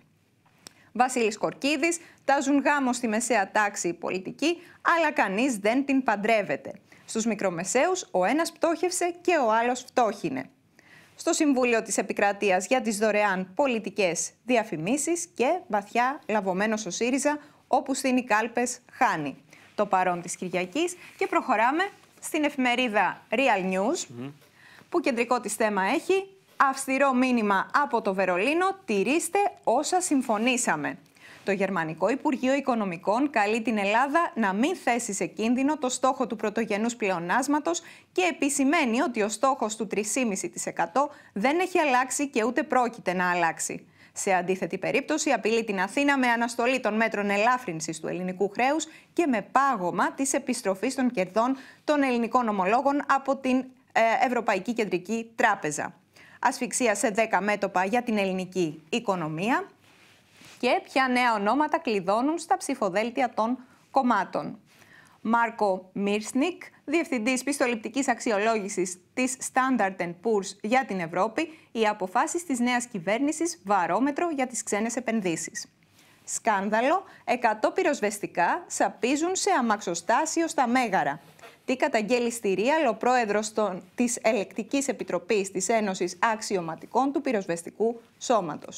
Βασίλης Κορκίδης, τάζουν γάμο στη μεσαία τάξη η πολιτικοί, αλλά κανείς δεν την παντρεύεται. Στους μικρομεσαίους ο ένας πτώχευσε και ο άλλος φτώχινε στο Συμβούλιο της Επικρατείας για τις δωρεάν πολιτικές διαφημίσεις και βαθιά λαβωμένος ο ΣΥΡΙΖΑ όπου στείνει κάλπες χάνει το παρόν της Κυριακής και προχωράμε στην εφημερίδα Real News που κεντρικό της θέμα έχει αυστηρό μήνυμα από το Βερολίνο τηρήστε όσα συμφωνήσαμε. Το Γερμανικό Υπουργείο Οικονομικών καλεί την Ελλάδα να μην θέσει σε κίνδυνο το στόχο του πρωτογενούς πλεονάσματος και επισημαίνει ότι ο στόχος του 3,5% δεν έχει αλλάξει και ούτε πρόκειται να αλλάξει. Σε αντίθετη περίπτωση, απειλεί την Αθήνα με αναστολή των μέτρων ελάφρυνσης του ελληνικού χρέους και με πάγωμα της επιστροφής των κερδών των ελληνικών ομολόγων από την ε, Ευρωπαϊκή Κεντρική Τράπεζα. Ασφυξία σε 10 μέτωπα για την ελληνική οικονομία και ποια νέα ονόματα κλειδώνουν στα ψηφοδέλτια των κομμάτων. Μάρκο Μίρσνικ, Διευθυντής Πιστοληπτικής Αξιολόγησης της Standard Poor's για την Ευρώπη, οι αποφάσεις της νέας κυβέρνησης βαρόμετρο για τις ξένες επενδύσεις. Σκάνδαλο, 100 πυροσβεστικά σαπίζουν σε αμαξοστάσιο στα Μέγαρα. Τι καταγγέλει στη Ρίαλ ο πρόεδρος της Ελεκτικής Επιτροπής της Ένωσης Αξιωματικών του Πυροσβεστικού Σώματος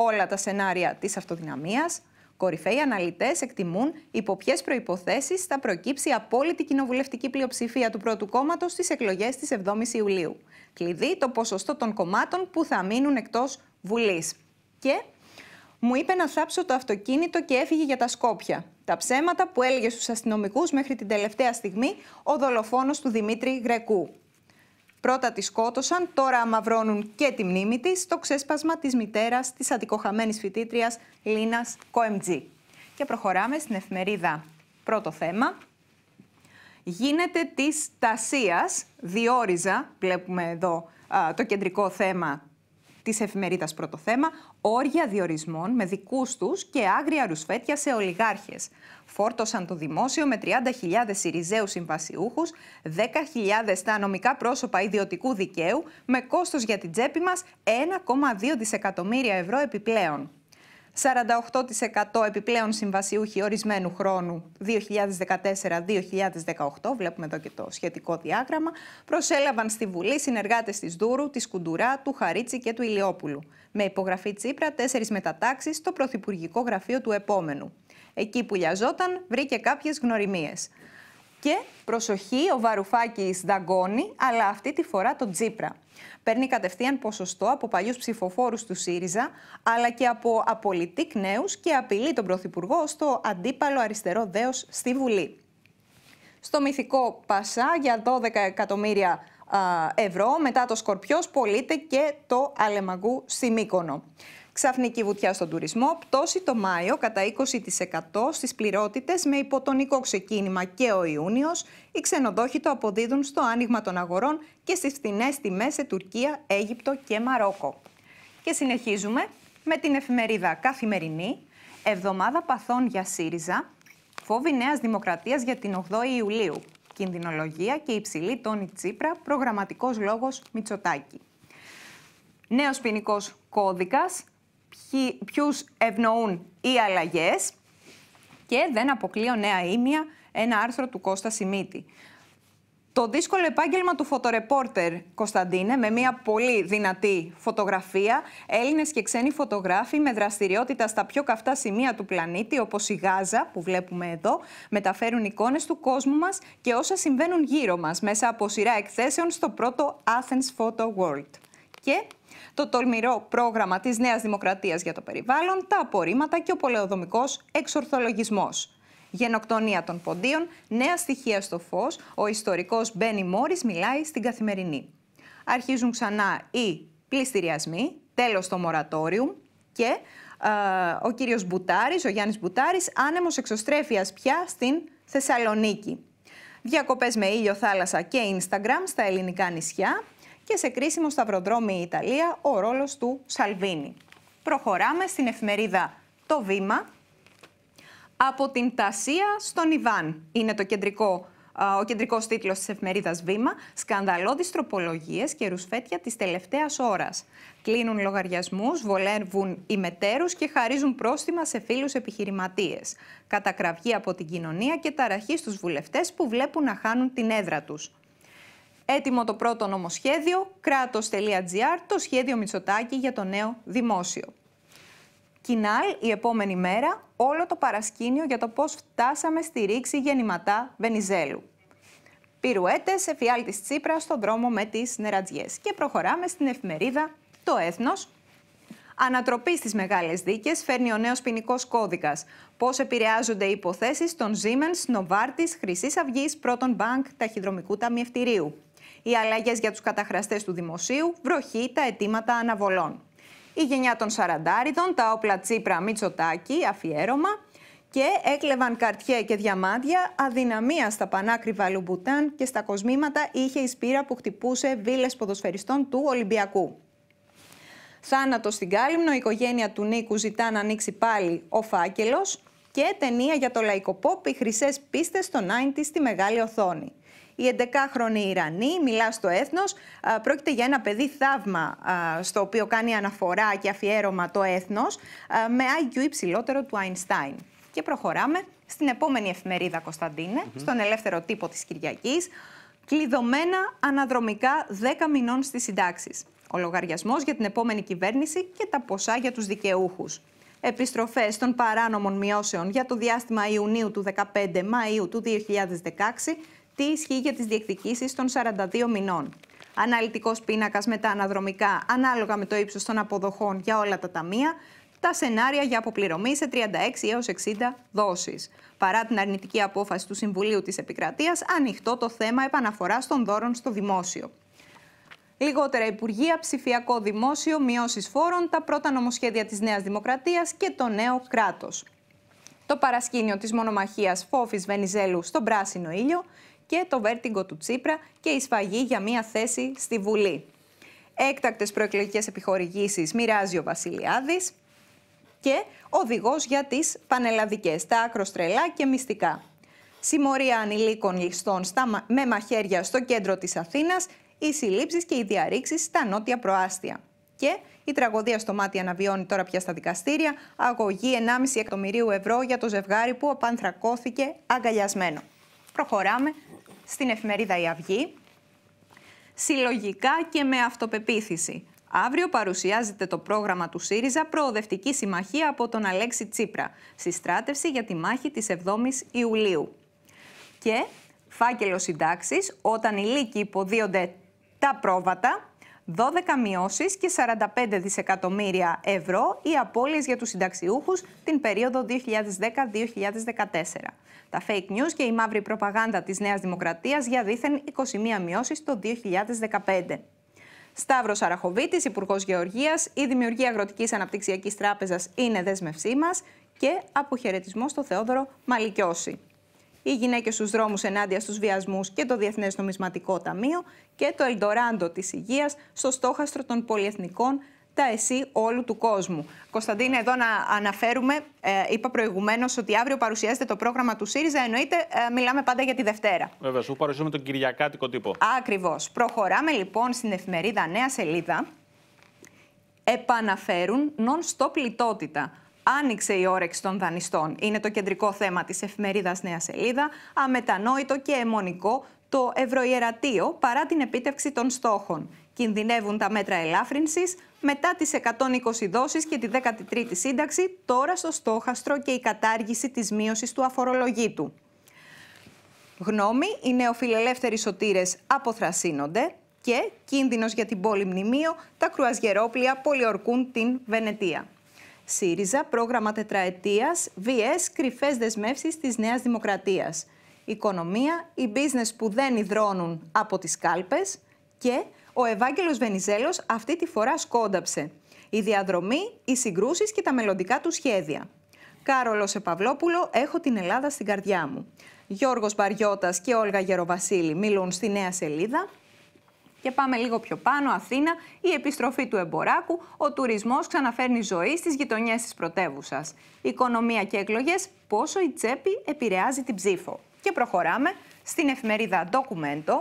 όλα τα σενάρια της αυτοδυναμίας, κορυφαίοι αναλυτές εκτιμούν υπό ποιες προϋποθέσεις θα προκύψει απόλυτη κοινοβουλευτική πλειοψηφία του πρώτου κόμματος στις εκλογές της 7ης Ιουλίου. Κλειδί το ποσοστό των κομμάτων που θα μείνουν εκτός Βουλής. Και μου είπε να θάψω το αυτοκίνητο και έφυγε για τα Σκόπια. Τα ψέματα που έλεγε στους αστυνομικούς μέχρι την τελευταία στιγμή ο δολοφόνος του Δημήτρη Γρεκού. Πρώτα τη σκότωσαν, τώρα αμαυρώνουν και τη μνήμη της στο ξέσπασμα της μητέρας της αντικοχαμένης φοιτήτριας Λίνας Κοεμτζή. Και προχωράμε στην εφημερίδα. Πρώτο θέμα. Γίνεται της τασίας, διόριζα, βλέπουμε εδώ το κεντρικό θέμα της εφημερίδας Πρώτο Θέμα, όρια διορισμών με δικούς τους και άγρια ρουσφέτια σε ολιγάρχες. Φόρτωσαν το δημόσιο με 30.000 Σιριζέους συμβασιούχους, 10.000 τα νομικά πρόσωπα ιδιωτικού δικαίου, με κόστος για την τσέπη μας 1,2 δισεκατομμύρια ευρώ επιπλέον. 48% επιπλέον συμβασιούχοι ορισμένου χρόνου 2014-2018, βλέπουμε εδώ και το σχετικό διάγραμμα, προσέλαβαν στη Βουλή συνεργάτες της Δούρου, της Κουντουρά, του Χαρίτσι και του Ηλιόπουλου. Με υπογραφή Τσίπρα, τέσσερις μετατάξεις στο Πρωθυπουργικό Γραφείο του επόμενου. Εκεί που λιαζόταν, βρήκε κάποιες γνωριμίες. Και προσοχή, ο Βαρουφάκης δαγκώνει, αλλά αυτή τη φορά τον Τζίπρα. Παίρνει κατευθείαν ποσοστό από παλιούς ψηφοφόρους του ΣΥΡΙΖΑ, αλλά και από απολυτικ νέους και απειλεί τον Πρωθυπουργό στο αντίπαλο αριστερό δέος στη Βουλή. Στο μυθικό Πασά για 12 εκατομμύρια ευρώ, μετά το σκορπιός πωλείται και το Αλεμαγκού Σιμίκονο. Ξαφνική βουτιά στον τουρισμό, πτώση το Μάιο κατά 20% στις πληρότητες με υποτονικό ξεκίνημα και ο Ιούνιος. Οι ξενοδόχοι το αποδίδουν στο άνοιγμα των αγορών και στις φθηνές τιμές σε Τουρκία, Αίγυπτο και Μαρόκο. Και συνεχίζουμε με την εφημερίδα Καθημερινή, εβδομάδα παθών για ΣΥΡΙΖΑ, φόβη Νέας Δημοκρατίας για την 8η Ιουλίου, κινδυνολογία και υψηλή τόνη Τσίπρα, προγραμματικός λόγος Μητσοτάκη. Νέος ποινικός κώδικας Ποιους ευνοούν οι αλλαγές και δεν αποκλείω νέα ήμια ένα άρθρο του Κώστα Σιμίτη. Το δύσκολο επάγγελμα του φωτορεπόρτερ Κωνσταντίνε με μια πολύ δυνατή φωτογραφία. Έλληνες και ξένοι φωτογράφοι με δραστηριότητα στα πιο καυτά σημεία του πλανήτη όπως η Γάζα που βλέπουμε εδώ μεταφέρουν εικόνες του κόσμου μας και όσα συμβαίνουν γύρω μας μέσα από σειρά εκθέσεων στο πρώτο Athens Photo World. Και το τολμηρό πρόγραμμα της Νέας Δημοκρατίας για το περιβάλλον, τα απορρίμματα και ο πολεοδομικός εξορθολογισμός. Γενοκτονία των ποντίων, νέα στοιχεία στο φως, ο ιστορικός Μπένι Μόρις μιλάει στην καθημερινή. Αρχίζουν ξανά οι πληστηριασμοί, τέλος το μορατόριου και ο κύριος Μπουτάρης, ο Γιάννης Μπουτάρης, άνεμος εξωστρέφειας πια στην Θεσσαλονίκη. Διακοπές με ήλιο, θάλασσα και Instagram στα ελληνικά νησιά και σε κρίσιμο σταυροδρόμι η Ιταλία ο ρόλος του Σαλβίνη. Προχωράμε στην εφημερίδα «Το Βήμα». Από την Τασία στον Ιβάν είναι το κεντρικό ο κεντρικός τίτλος της εφημερίδας Βήμα, σκανδαλώδεις τροπολογίες και ρουσφέτια της τελευταίας ώρας. Κλείνουν λογαριασμούς, βολεύουν οι μετέρους και χαρίζουν πρόστιμα σε φίλους επιχειρηματίες. Κατακραυγή από την τασια στον ιβαν ειναι το κεντρικο ο κεντρικος τιτλος της εφημεριδας βημα σκανδαλωδει τροπολογίε και ρουσφετια τη τελευταία ώρα. κλεινουν λογαριασμού, βολευουν ημετερου και βλέπουν να χάνουν την κοινωνια και ταραχη στους βουλευτες που βλεπουν να χανουν την εδρα τους. Έτοιμο το πρώτο νομοσχέδιο, κράτος.gr, το σχέδιο Μητσοτάκη για το νέο δημόσιο. Κινάλ η επόμενη μέρα όλο το παρασκήνιο για το πώς φτάσαμε στη ρήξη γεννηματά Βενιζέλου. Πυρουέτες, εφιάλτης Τσίπρας στον δρόμο με τις νερατζιές. Και προχωράμε στην εφημερίδα «Το Έθνος». Ανατροπή στις μεγάλες δίκες φέρνει ο νέος ποινικός κώδικας. Πώς επηρεάζονται οι υποθέσεις των Siemens, Novartis, Χρυσής Αυγής, Πρώτων Bank, Ταχυδρομικού Ταμιευτηρίου οι αλλαγές για τους καταχραστές του δημοσίου, βροχή τα αιτήματα αναβολών. Η γενιά των Σαραντάριδων, τα όπλα Τσίπρα Μητσοτάκη, αφιέρωμα και έκλεβαν καρτιέ και διαμάντια, αδυναμία στα πανάκριβα Λουμπουτάν και στα κοσμήματα είχε η σπήρα που χτυπούσε βίλες ποδοσφαιριστών του Ολυμπιακού. Θάνατος στην Κάλυμνο, η οικογένεια του Νίκου ζητά να ανοίξει πάλι ο φάκελος και ταινία για το λαϊκό pop «Οι χρυσές πίστες στο 90 στη μεγάλη οθόνη. Η 11χρονη Ιρανή μιλά στο έθνος. Πρόκειται για ένα παιδί θαύμα, στο οποίο κάνει αναφορά και αφιέρωμα το έθνος, με IQ υψηλότερο του Αϊνστάιν. Και προχωράμε στην επόμενη εφημερίδα Κωνσταντίνε, στον ελεύθερο τύπο της Κυριακής, κλειδωμένα αναδρομικά 10 μηνών στις συντάξεις. Ο λογαριασμός για την επόμενη κυβέρνηση και τα ποσά για τους δικαιούχους. Επιστροφές των παράνομων μειώσεων για το διάστημα Ιουνίου του 15 Μαου του 2016 τι ισχύει για τις διεκδικήσεις των 42 μηνών. Αναλυτικός πίνακας με τα αναδρομικά ανάλογα με το ύψος των αποδοχών για όλα τα ταμεία, τα σενάρια για αποπληρωμή σε 36 έως 60 δόσεις. Παρά την αρνητική απόφαση του Συμβουλίου της Επικρατείας, ανοιχτό το θέμα επαναφοράς των δώρων στο δημόσιο. Λιγότερα Υπουργεία, ψηφιακό δημόσιο, μειώσεις φόρων, τα πρώτα νομοσχέδια της Νέας Δημοκρατίας και το νέο κράτος. Το παρασκήνιο της μονομαχίας Φόφης Βενιζέλου στον πράσινο ήλιο και το βέρτιγκο του Τσίπρα και η σφαγή για μία θέση στη Βουλή. Έκτακτες προεκλογικές επιχορηγήσεις μοιράζει ο βασιλιάδης και οδηγός για τις πανελλαδικές, τα άκροστρελά και μυστικά. Συμμορία ανηλίκων ληστών στα, με μαχαίρια στο κέντρο της αθήνας, οι συλλήψεις και οι διαρρήξεις στα νότια προάστια. Και η τραγωδία στο μάτι αναβιώνει τώρα πια στα δικαστήρια, αγωγή 1,5 εκατομμυρίου ευρώ για το ζευγάρι που απανθρακώθηκε αγκαλιασμένο προχωράμε στην εφημερίδα Η Αυγή. Συλλογικά και με αυτοπεποίθηση. Αύριο παρουσιάζεται το πρόγραμμα του ΣΥΡΙΖΑ Προοδευτική Συμμαχία από τον Αλέξη Τσίπρα. Συστράτευση για τη μάχη της 7ης Ιουλίου. Και φάκελος συντάξει, όταν οι λύκοι υποδίονται τα πρόβατα, 12 μειώσεις και 45 δισεκατομμύρια ευρώ οι απώλειες για τους συνταξιούχους την περίοδο 2010-2014. Τα fake news και η μαύρη προπαγάνδα της Νέας Δημοκρατίας για δίθεν 21 μειώσεις το 2015. Σταύρος Αραχοβίτης, Υπουργός Γεωργίας, η δημιουργία Αγροτικής Αναπτυξιακής Τράπεζας είναι δέσμευσή μας και αποχαιρετισμό στο Θεόδωρο Μαλικιώση οι γυναίκες στους δρόμους ενάντια στους βιασμούς και το Διεθνές Νομισματικό Ταμείο και το Ελντοράντο της Υγείας στο στόχαστρο των πολιεθνικών τα εσύ όλου του κόσμου. Κωνσταντίνε, εδώ να αναφέρουμε, ε, είπα προηγουμένως ότι αύριο παρουσιάζεται το πρόγραμμα του ΣΥΡΙΖΑ. Εννοείται, ε, μιλάμε πάντα για τη Δευτέρα. Βέβαια, σου παρουσιάζουμε τον Κυριακάτικο τύπο. Ακριβώς. Προχωράμε λοιπόν στην εφημερίδα Νέα Σελίδα. Επαναφέρουν non-stop λιτότητα άνοιξε η όρεξη των δανειστών. Είναι το κεντρικό θέμα της εφημερίδας Νέα Σελίδα, αμετανόητο και αιμονικό το ευρωιερατείο παρά την επίτευξη των στόχων. Κινδυνεύουν τα μέτρα ελάφρυνσης μετά τις 120 δόσεις και τη 13η σύνταξη, τώρα στο στόχαστρο και η κατάργηση της μείωσης του αφορολογήτου. Γνώμη, οι νεοφιλελεύθεροι σωτήρες αποθρασύνονται και κίνδυνος για την πόλη μνημείο, τα κρουαζιερόπλια πολιορκούν την Βενετία. ΣΥΡΙΖΑ, πρόγραμμα τετραετίας, βιέ, κρυφές δεσμεύσεις της νέας δημοκρατίας. Οικονομία, οι business που δεν υδρώνουν από τις κάλπες και ο Ευάγγελος Βενιζέλος αυτή τη φορά σκόνταψε. Η διαδρομή, οι συγκρούσεις και τα μελλοντικά του σχέδια. Κάρολο Επαυλόπουλο, έχω την Ελλάδα στην καρδιά μου. Γιώργος Μπαριώτας και Όλγα Γεροβασίλη μιλούν στη νέα σελίδα. Και πάμε λίγο πιο πάνω, Αθήνα, η επιστροφή του εμποράκου, ο τουρισμός ξαναφέρνει ζωή στις γειτονιές της πρωτεύουσας. Οικονομία και εκλογές, πόσο η τσέπη επηρεάζει την ψήφο. Και προχωράμε στην εφημερίδα Documento.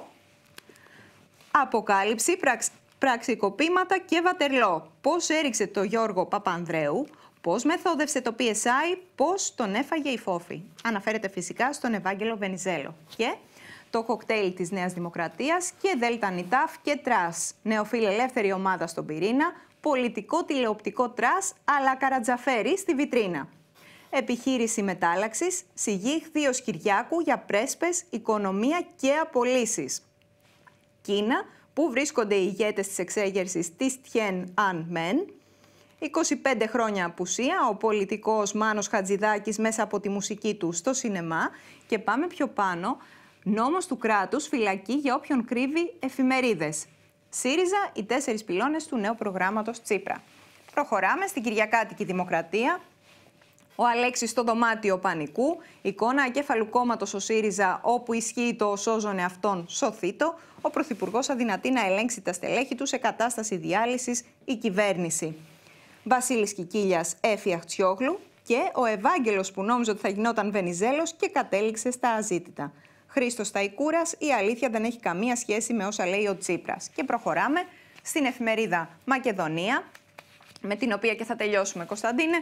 Αποκάλυψη, πραξ... πραξικοπήματα και βατερλό. Πώς έριξε το Γιώργο Παπανδρέου, πώς μεθόδευσε το PSI, πώς τον έφαγε η φόφη. Αναφέρεται φυσικά στον Ευάγγελο Βενιζέλο. Και το κοκτέιλ της Νέας Δημοκρατίας και Δέλτα Νιτάφ και Τρας, νεοφιλελεύθερη ομάδα στον πυρήνα, πολιτικό τηλεοπτικό τρας, αλλά καρατζαφέρι στη βιτρίνα. Επιχείρηση μετάλλαξης, σιγή Δίος Κυριάκου για πρέσπες, οικονομία και απολύσεις. Κίνα, που βρίσκονται οι ηγέτες της εξέγερσης της Τιέν Αν Μεν, 25 χρόνια απουσία, ο πολιτικός Μάνος Χατζηδάκης μέσα από τη μουσική του στο σινεμά και πάμε πιο πάνω Νόμος του κράτους φυλακή για όποιον κρύβει εφημερίδες. ΣΥΡΙΖΑ, οι τέσσερις πυλώνες του νέου προγράμματος Τσίπρα. Προχωράμε στην Κυριακάτικη Δημοκρατία. Ο Αλέξης στο δωμάτιο πανικού. Εικόνα ακέφαλου κόμματος ο ΣΥΡΙΖΑ, όπου ισχύει το σώζον εαυτόν, σωθήτο. Ο Πρωθυπουργός αδυνατεί να ελέγξει τα στελέχη του σε κατάσταση διάλυσης η κυβέρνηση. Βασίλης Κικίλιας, Έφη και ο Ευάγγελος που νόμιζε ότι θα γινόταν Βενιζέλος και κατέληξε στα αζήτητα. Χρήστος Ταϊκούρας, η αλήθεια δεν έχει καμία σχέση με όσα λέει ο Τσίπρας. Και προχωράμε στην εφημερίδα Μακεδονία, με την οποία και θα τελειώσουμε, Κωνσταντίνε.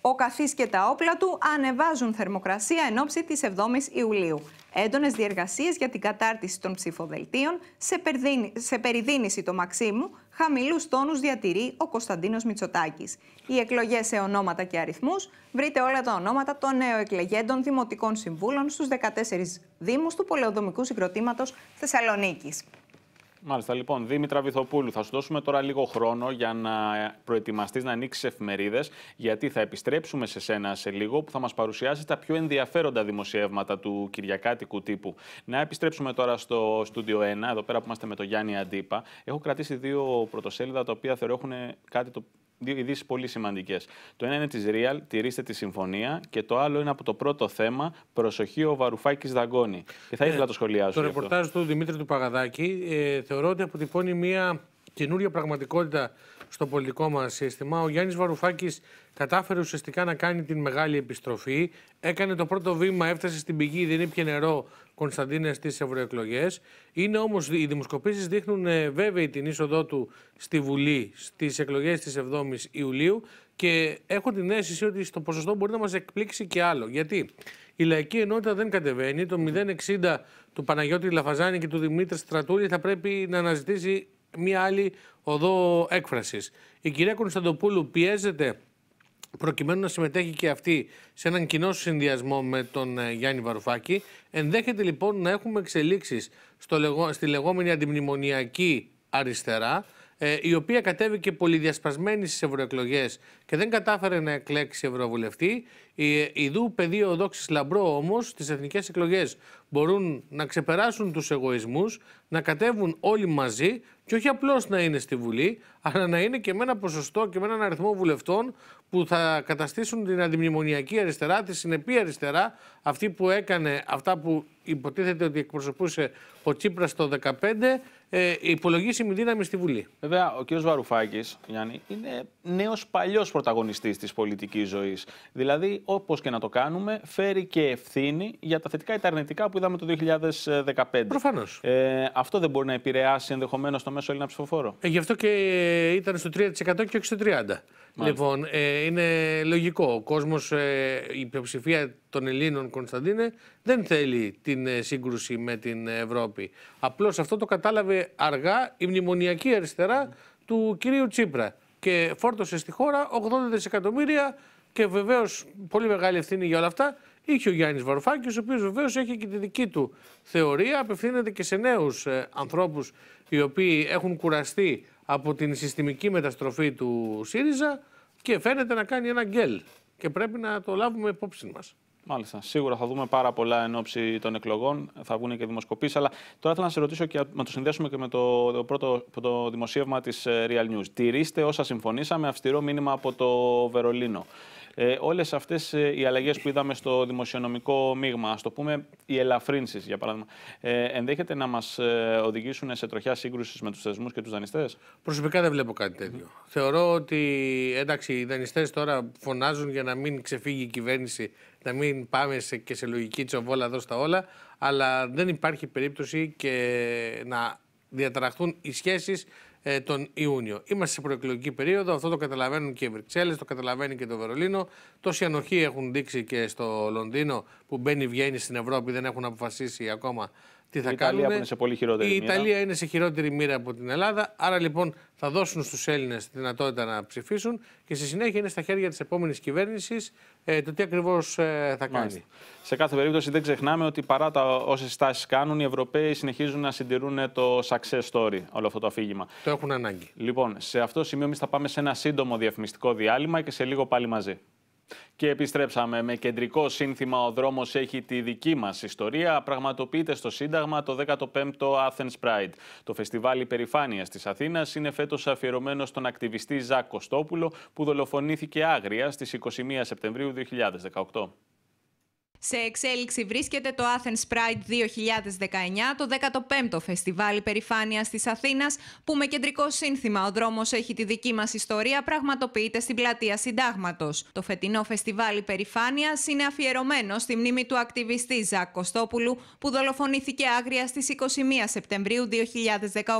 Ο καθής και τα όπλα του ανεβάζουν θερμοκρασία εν ώψη της 7η Ιουλίου έντονες διεργασίες για την κατάρτιση των ψηφοδελτίων, σε, περιδίνηση το Μαξίμου, χαμηλούς τόνους διατηρεί ο Κωνσταντίνος Μητσοτάκης. Οι εκλογές σε ονόματα και αριθμούς, βρείτε όλα τα ονόματα των νέων εκλεγέντων δημοτικών συμβούλων στους 14 Δήμους του Πολεοδομικού Συγκροτήματος Θεσσαλονίκης. Μάλιστα, λοιπόν, Δήμητρα Βυθοπούλου, θα σου δώσουμε τώρα λίγο χρόνο για να προετοιμαστείς να ανοίξεις εφημερίδες, γιατί θα επιστρέψουμε σε σένα σε λίγο που θα μας παρουσιάσεις τα πιο ενδιαφέροντα δημοσιεύματα του Κυριακάτικου τύπου. Να επιστρέψουμε τώρα στο στούντιο 1, εδώ πέρα που είμαστε με τον Γιάννη Αντίπα. Έχω κρατήσει δύο πρωτοσέλιδα τα οποία θεωρώ έχουν κάτι το δύο ειδήσεις πολύ σημαντικές. Το ένα είναι της Real, τηρήστε τη συμφωνία. Και το άλλο είναι από το πρώτο θέμα, προσοχή ο Βαρουφάκης Δαγκώνη. Και θα ήθελα ναι. να το σχολιάσω. Το ρεπορτάζ του Δημήτρη του Παγαδάκη ε, θεωρώ ότι αποτυπώνει μια καινούρια πραγματικότητα στο πολιτικό μας σύστημα. Ο Γιάννης Βαρουφάκης κατάφερε ουσιαστικά να κάνει την μεγάλη επιστροφή. Έκανε το πρώτο βήμα, έφτασε στην πηγή, δεν ήπια νερό Κωνσταντίνε στις ευρωεκλογές. Είναι όμως, οι δημοσκοπήσεις δείχνουν ε, βέβαιη την είσοδό του στη Βουλή στις εκλογές της 7η Ιουλίου και έχω την αίσθηση ότι στο ποσοστό μπορεί να μας εκπλήξει και άλλο. Γιατί η λαϊκή ενότητα δεν κατεβαίνει. Το 0,60 του Παναγιώτη Λαφαζάνη και του Δημήτρη Στρατούλη θα πρέπει να αναζητήσει μία άλλη οδό έκφρασης. Η κυρία Κωνσταντοπούλου πιέζεται προκειμένου να συμμετέχει και αυτή σε έναν κοινό συνδυασμό με τον ε, Γιάννη Βαρουφάκη. Ενδέχεται λοιπόν να έχουμε εξελίξεις στη λεγόμενη αντιμνημονιακή αριστερά, ε, η οποία κατέβηκε πολυδιασπασμένη στις ευρωεκλογές και δεν κατάφερε να εκλέξει ευρωβουλευτή. Η, ιδού ε, πεδίο οδόξης λαμπρό όμως, στις εθνικές εκλογές μπορούν να ξεπεράσουν τους εγωισμούς, να κατέβουν όλοι μαζί, και όχι απλώς να είναι στη Βουλή, αλλά να είναι και με ένα ποσοστό και με έναν αριθμό βουλευτών που θα καταστήσουν την αντιμνημονιακή αριστερά, τη συνεπή αριστερά, αυτή που έκανε αυτά που υποτίθεται ότι εκπροσωπούσε ο Τσίπρας το 2015, ε, υπολογίσιμη δύναμη στη Βουλή. Βέβαια, ο κ. Βαρουφάκης, Γιάννη, είναι νέος παλιός πρωταγωνιστής της πολιτικής ζωής. Δηλαδή, όπως και να το κάνουμε, φέρει και ευθύνη για τα θετικά ή τα αρνητικά που είδαμε το 2015. Προφανώς. Ε, αυτό δεν μπορεί να επηρεάσει ενδεχομένως το μέσο Έλληνα ψηφοφόρο. Ε, γι' αυτό και ήταν στο 3% και όχι στο 30%. Μάλιστα. Λοιπόν, ε, είναι λογικό. Ο κόσμος, ε, η πλειοψηφία των Ελλήνων, Κωνσταντίνε, δεν θέλει την ε, σύγκρουση με την Ευρώπη. Απλώς αυτό το κατάλαβε αργά η μνημονιακή αριστερά του κυρίου Τσίπρα και φόρτωσε στη χώρα 80 δισεκατομμύρια και βεβαίως πολύ μεγάλη ευθύνη για όλα αυτά είχε ο Γιάννης Βαρουφάκης, ο οποίος βεβαίως έχει και τη δική του θεωρία. Απευθύνεται και σε νέους ε, ανθρώπους οι οποίοι έχουν κουραστεί από την συστημική μεταστροφή του ΣΥΡΙΖΑ και φαίνεται να κάνει ένα γκέλ. Και πρέπει να το λάβουμε υπόψη μας. Μάλιστα. Σίγουρα θα δούμε πάρα πολλά εν ώψη των εκλογών. Θα βγουν και δημοσκοπήσεις. Αλλά τώρα θέλω να σε ρωτήσω και να το συνδέσουμε και με το, το πρώτο το δημοσίευμα της ε, Real News. Τηρήστε όσα συμφωνήσαμε. Αυστηρό μήνυμα από το Βερολίνο ε, όλες αυτές ε, οι αλλαγές που είδαμε στο δημοσιονομικό μείγμα, ας το πούμε, οι ελαφρύνσεις για παράδειγμα, ε, ενδέχεται να μας ε, οδηγήσουν σε τροχιά σύγκρουσης με τους θεσμούς και τους δανειστές. Προσωπικά δεν βλέπω κάτι τέτοιο. Θεωρώ ότι εντάξει, οι δανειστές τώρα φωνάζουν για να μην ξεφύγει η κυβέρνηση, να μην πάμε σε, και σε λογική τσοβόλα εδώ στα όλα, αλλά δεν υπάρχει περίπτωση και να διαταραχθούν οι σχέσεις ε, τον Ιούνιο. Είμαστε σε προεκλογική περίοδο, αυτό το καταλαβαίνουν και οι Βρυξέλλες, το καταλαβαίνει και το Βερολίνο. Τόση ανοχή έχουν δείξει και στο Λονδίνο που μπαίνει βγαίνει στην Ευρώπη, δεν έχουν αποφασίσει ακόμα η Ιταλία είναι σε πολύ χειρότερη η μοίρα. Ιταλία είναι σε χειρότερη μοίρα από την Ελλάδα. Άρα λοιπόν θα δώσουν στους Έλληνες τη δυνατότητα να ψηφίσουν και στη συνέχεια είναι στα χέρια της επόμενης κυβέρνησης ε, το τι ακριβώς ε, θα κάνει. Σε κάθε περίπτωση δεν ξεχνάμε ότι παρά τα όσε στάσεις κάνουν, οι Ευρωπαίοι συνεχίζουν να συντηρούν το success story, όλο αυτό το αφήγημα. Το έχουν ανάγκη. Λοιπόν, σε αυτό το σημείο εμείς θα πάμε σε ένα σύντομο διαφημιστικό διάλειμμα και σε λίγο πάλι μαζί. Και επιστρέψαμε με κεντρικό σύνθημα «Ο δρόμος έχει τη δική μας ιστορία» πραγματοποιείται στο Σύνταγμα το 15ο Athens Pride. Το φεστιβάλ υπερηφάνειας της Αθήνας είναι φέτος αφιερωμένο στον ακτιβιστή Ζακ Κωστόπουλο που δολοφονήθηκε άγρια στις 21 Σεπτεμβρίου 2018. Σε εξέλιξη βρίσκεται το Athens Pride 2019, το 15ο Φεστιβάλ Υπερηφάνειας της Αθήνας, που με κεντρικό σύνθημα «Ο δρόμος έχει τη δική μας ιστορία» πραγματοποιείται στην πλατεία Συντάγματος. Το φετινό Φεστιβάλ Υπερηφάνειας είναι αφιερωμένο στη μνήμη του ακτιβιστή Ζακ Κωστόπουλου, που δολοφονήθηκε άγρια στις 21 Σεπτεμβρίου 2018.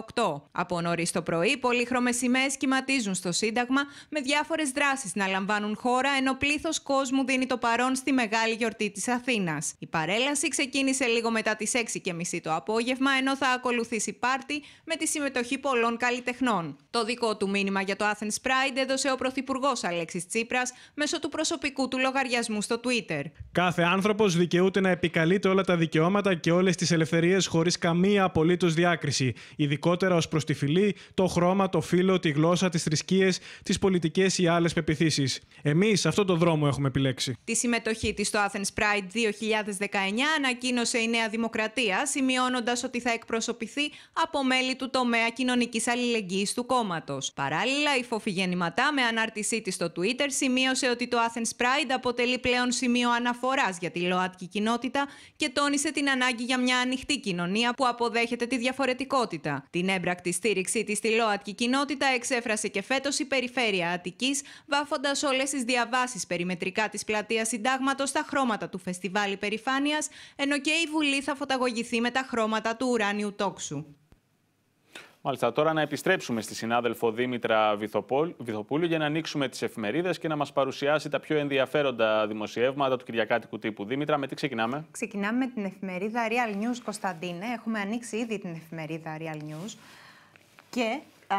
Από νωρίς το πρωί, πολύχρωμες σημαίες σχηματίζουν στο Σύνταγμα, με διάφορες δράσεις να λαμβάνουν χώρα, ενώ πλήθος κόσμου δίνει το παρόν στη μεγάλη γιορτή Αθήνας. Η παρέλαση ξεκίνησε λίγο μετά τις 6.30 το απόγευμα, ενώ θα ακολουθήσει πάρτι με τη συμμετοχή πολλών καλλιτεχνών. Το δικό του μήνυμα για το Athens Pride έδωσε ο Πρωθυπουργός Αλέξης Τσίπρας μέσω του προσωπικού του λογαριασμού στο Twitter. Κάθε άνθρωπος δικαιούται να επικαλείται όλα τα δικαιώματα και όλες τις ελευθερίες χωρίς καμία απολύτως διάκριση, ειδικότερα ως προς τη φυλή, το χρώμα, το φύλλο, τη γλώσσα, τις θρησκείες, τις πολιτικές ή άλλες πεπιθήσεις. Εμείς αυτό το δρόμο έχουμε επιλέξει. Τη συμμετοχή της στο Athens Pride Pride 2019 ανακοίνωσε η Νέα Δημοκρατία, σημειώνοντας ότι θα εκπροσωπηθεί από μέλη του τομέα κοινωνικής αλληλεγγύης του κόμματος. Παράλληλα, η Φόφη Γεννηματά με ανάρτησή της στο Twitter σημείωσε ότι το Athens Pride αποτελεί πλέον σημείο αναφοράς για τη ΛΟΑΤΚΙ κοινότητα και τόνισε την ανάγκη για μια ανοιχτή κοινωνία που αποδέχεται τη διαφορετικότητα. Την έμπρακτη στήριξή της στη ΛΟΑΤΚΙ κοινότητα εξέφρασε και φέτος η Περιφέρεια Αττικής, βάφοντας όλες τις διαβάσεις περιμετρικά της πλατείας συντάγματος στα χρώματα του φεστιβάλ φεστιβάλ υπερηφάνειας, ενώ και η Βουλή θα φωταγωγηθεί με τα χρώματα του ουράνιου τόξου. Μάλιστα, τώρα να επιστρέψουμε στη συνάδελφο Δήμητρα Βυθοπούλου για να ανοίξουμε τις εφημερίδες και να μας παρουσιάσει τα πιο ενδιαφέροντα δημοσιεύματα του Κυριακάτικου τύπου. Δήμητρα, με τι ξεκινάμε. Ξεκινάμε με την εφημερίδα Real News Κωνσταντίνε. Έχουμε ανοίξει ήδη την εφημερίδα Real News. Και α,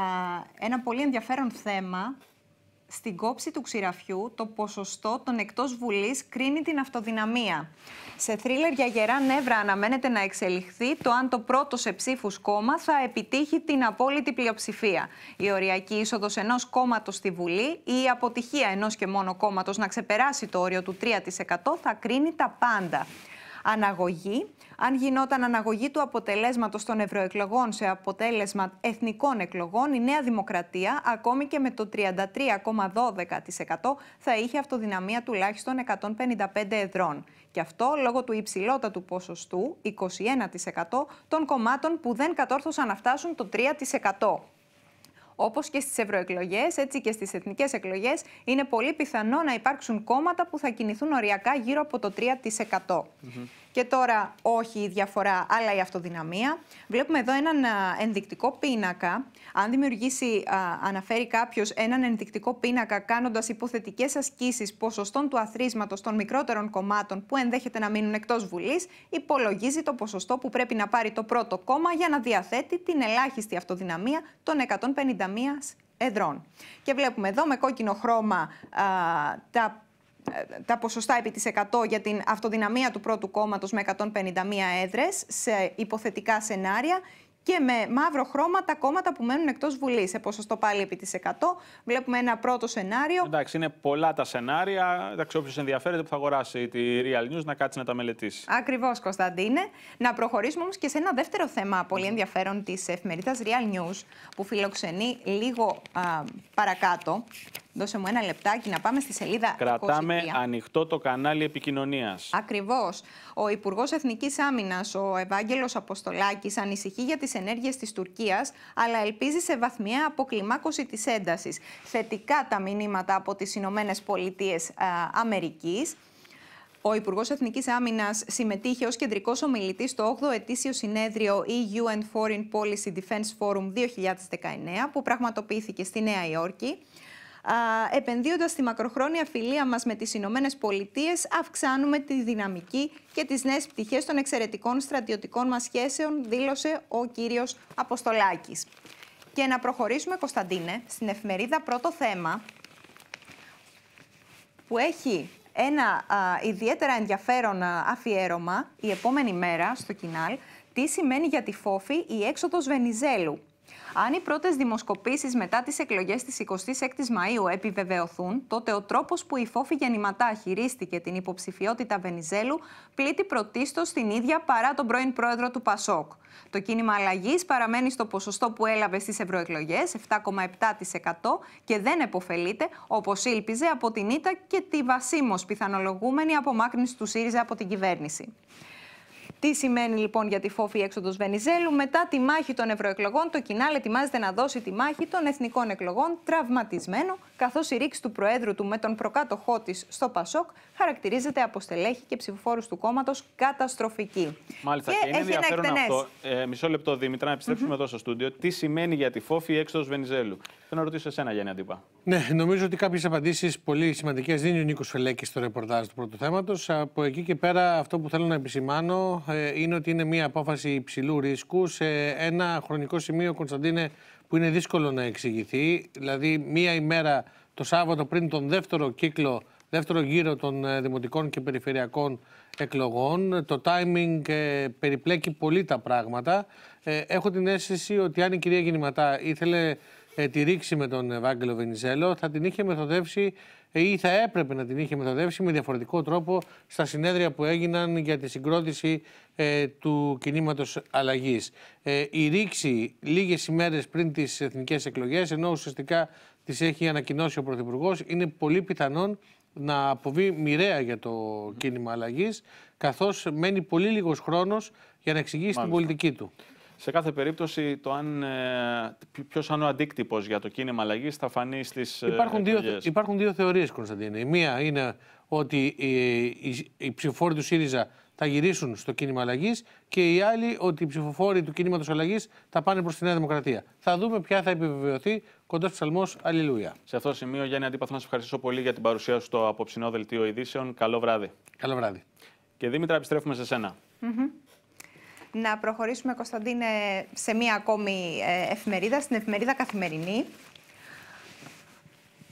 ένα πολύ ενδιαφέρον θέμα στην κόψη του ξηραφιού το ποσοστό των εκτός βουλής κρίνει την αυτοδυναμία. Σε θρίλερ για γερά νεύρα αναμένεται να εξελιχθεί το αν το πρώτο σε ψήφους κόμμα θα επιτύχει την απόλυτη πλειοψηφία. Η οριακή είσοδος ενός κόμματος στη Βουλή ή η αποτυχία ενός και μόνο κόμματος να ξεπεράσει το όριο του 3% θα κρίνει τα πάντα αναγωγή. Αν γινόταν αναγωγή του αποτελέσματος των ευρωεκλογών σε αποτέλεσμα εθνικών εκλογών, η Νέα Δημοκρατία, ακόμη και με το 33,12%, θα είχε αυτοδυναμία τουλάχιστον 155 εδρών. Και αυτό λόγω του υψηλότατου ποσοστού, 21%, των κομμάτων που δεν κατόρθωσαν να φτάσουν το 3%. Όπως και στις ευρωεκλογές, έτσι και στις εθνικές εκλογές, είναι πολύ πιθανό να υπάρξουν κόμματα που θα κινηθούν οριακά γύρω από το 3% και τώρα όχι η διαφορά, αλλά η αυτοδυναμία. Βλέπουμε εδώ έναν ενδεικτικό πίνακα. Αν δημιουργήσει, αναφέρει κάποιος έναν ενδεικτικό πίνακα κάνοντας υποθετικές ασκήσεις ποσοστών του αθρίσματο των μικρότερων κομμάτων που ενδέχεται να μείνουν εκτός Βουλής, υπολογίζει το ποσοστό που πρέπει να πάρει το πρώτο κόμμα για να διαθέτει την ελάχιστη αυτοδυναμία των 151 εδρών. Και βλέπουμε εδώ με κόκκινο χρώμα α, τα τα ποσοστά επί της 100 για την αυτοδυναμία του πρώτου κόμματος με 151 έδρες σε υποθετικά σενάρια και με μαύρο χρώμα τα κόμματα που μένουν εκτός Βουλής. Σε ποσοστό πάλι επί της 100. Βλέπουμε ένα πρώτο σενάριο. Εντάξει, είναι πολλά τα σενάρια. Εντάξει, όποιος ενδιαφέρεται που θα αγοράσει τη Real News να κάτσει να τα μελετήσει. Ακριβώς, Κωνσταντίνε. Να προχωρήσουμε όμως και σε ένα δεύτερο θέμα πολύ ναι. ενδιαφέρον της εφημερίδας Real News που φιλοξενεί λίγο παρακάτω. Δώσε μου ένα λεπτάκι να πάμε στη σελίδα. Κρατάμε ανοιχτό το κανάλι επικοινωνίας. Ακριβώς. Ο Υπουργός Εθνικής Άμυνας, ο Ευάγγελος Αποστολάκης, ανησυχεί για τις ενέργειες της Τουρκίας, αλλά ελπίζει σε βαθμιαία αποκλιμάκωση της έντασης. Θετικά τα μηνύματα από τις Ηνωμένες Πολιτείες ε, Αμερικής. Ο Υπουργός Εθνικής Άμυνας συμμετείχε ως κεντρικός ομιλητής στο 8ο ετήσιο συνέδριο EU and Foreign Policy Defense Forum 2019, που πραγματοποιήθηκε στη Νέα Υόρκη. «Επενδύοντας τη μακροχρόνια φιλία μας με τις Ηνωμένες Πολιτείες, αυξάνουμε τη δυναμική και τις νέες πτυχές των εξαιρετικών στρατιωτικών μας σχέσεων, δήλωσε ο κύριος Αποστολάκης. Και να προχωρήσουμε, Κωνσταντίνε, στην εφημερίδα Πρώτο Θέμα, που έχει ένα ιδιαίτερα ενδιαφέρον αφιέρωμα η επόμενη μέρα στο Κινάλ, Τι σημαίνει για τη Φόφη η έξοδος Βενιζέλου. Αν οι πρώτες δημοσκοπήσεις μετά τις εκλογές της 26η Μαου επιβεβαιωθούν, τότε ο τρόπος που η Φόφη γεννηματά χειρίστηκε την υποψηφιότητα Βενιζέλου πλήττει πρωτίστως την ίδια παρά τον πρώην πρόεδρο του Πασόκ. Το κίνημα αλλαγής παραμένει στο ποσοστό που έλαβε στις ευρωεκλογές, 7,7% και δεν επωφελείται, όπως ήλπιζε, από την ήττα και τη βασίμως πιθανολογούμενη απομάκρυνση του ΣΥΡΙΖΑ από την κυβέρνηση. Τι σημαίνει λοιπόν για τη φόφη έξοδος Βενιζέλου. Μετά τη μάχη των ευρωεκλογών, το κοινάλ ετοιμάζεται να δώσει τη μάχη των εθνικών εκλογών, τραυματισμένο καθώς η ρήξη του Προέδρου του με τον προκάτοχό της στο Πασόκ χαρακτηρίζεται από στελέχη και ψηφοφόρους του κόμματος καταστροφική. Μάλιστα, και, είναι ενδιαφέρον αυτό. Ε, μισό λεπτό, Δήμητρα, να επιστρέψουμε εδώ στο στούντιο. Τι σημαίνει για τη φόφη έξοδο Βενιζέλου. Θέλω να ρωτήσω εσένα, Γιάννη Αντίπα. Ναι, νομίζω ότι κάποιες απαντήσεις πολύ σημαντικές δίνει ο Νίκος Φελέκης στο ρεπορτάζ του πρώτου θέματος. Από εκεί και πέρα, αυτό που θέλω να επισημάνω ε, είναι ότι είναι μια απόφαση υψηλού ρίσκου σε ένα χρονικό σημείο, Κωνσταντίνε, που είναι δύσκολο να εξηγηθεί. Δηλαδή, μία ημέρα το Σάββατο πριν τον δεύτερο κύκλο, δεύτερο γύρο των ε, δημοτικών και περιφερειακών εκλογών. Το timing ε, περιπλέκει πολύ τα πράγματα. Ε, έχω την αίσθηση ότι αν η κυρία Γεννηματά ήθελε ε, τη ρήξη με τον Ευάγγελο Βενιζέλο θα την είχε μεθοδεύσει ή θα έπρεπε να την είχε μεθοδεύσει με διαφορετικό τρόπο στα συνέδρια που έγιναν για τη συγκρότηση ε, του κινήματος αλλαγής. Ε, η ρήξη λίγες ημέρες πριν τις εθνικές εκλογές, ενώ ουσιαστικά τις έχει ανακοινώσει ο Πρωθυπουργός, είναι πολύ πιθανόν να αποβεί μοιραία για το κίνημα αλλαγής, καθώς μένει πολύ λίγος χρόνος για να εξηγήσει την πολιτική του. Σε κάθε περίπτωση, το αν, ε, ποιος αν ο αντίκτυπος για το κίνημα αλλαγής θα φανεί στις. Ε, υπάρχουν, δύο, υπάρχουν δύο θεωρίες, Κωνσταντίνε. Η μία είναι ότι οι ψηφοφόροι του ΣΥΡΙΖΑ θα γυρίσουν στο κίνημα αλλαγής και η άλλη ότι οι ψηφοφόροι του κίνηματος αλλαγής θα πάνε προς τη Νέα Δημοκρατία. Θα δούμε ποια θα επιβεβαιωθεί κοντά στο ψαλμός. Αλληλούια. Σε αυτό το σημείο, Γιάννη να σας ευχαριστήσω πολύ για την παρουσία στο απόψινό δελτίο ειδήσεων. Καλό βράδυ. Καλό βράδυ. Και Δήμητρα, επιστρέφουμε σε σένα να προχωρήσουμε, Κωνσταντίνε, σε μία ακόμη ε, εφημερίδα, στην εφημερίδα Καθημερινή.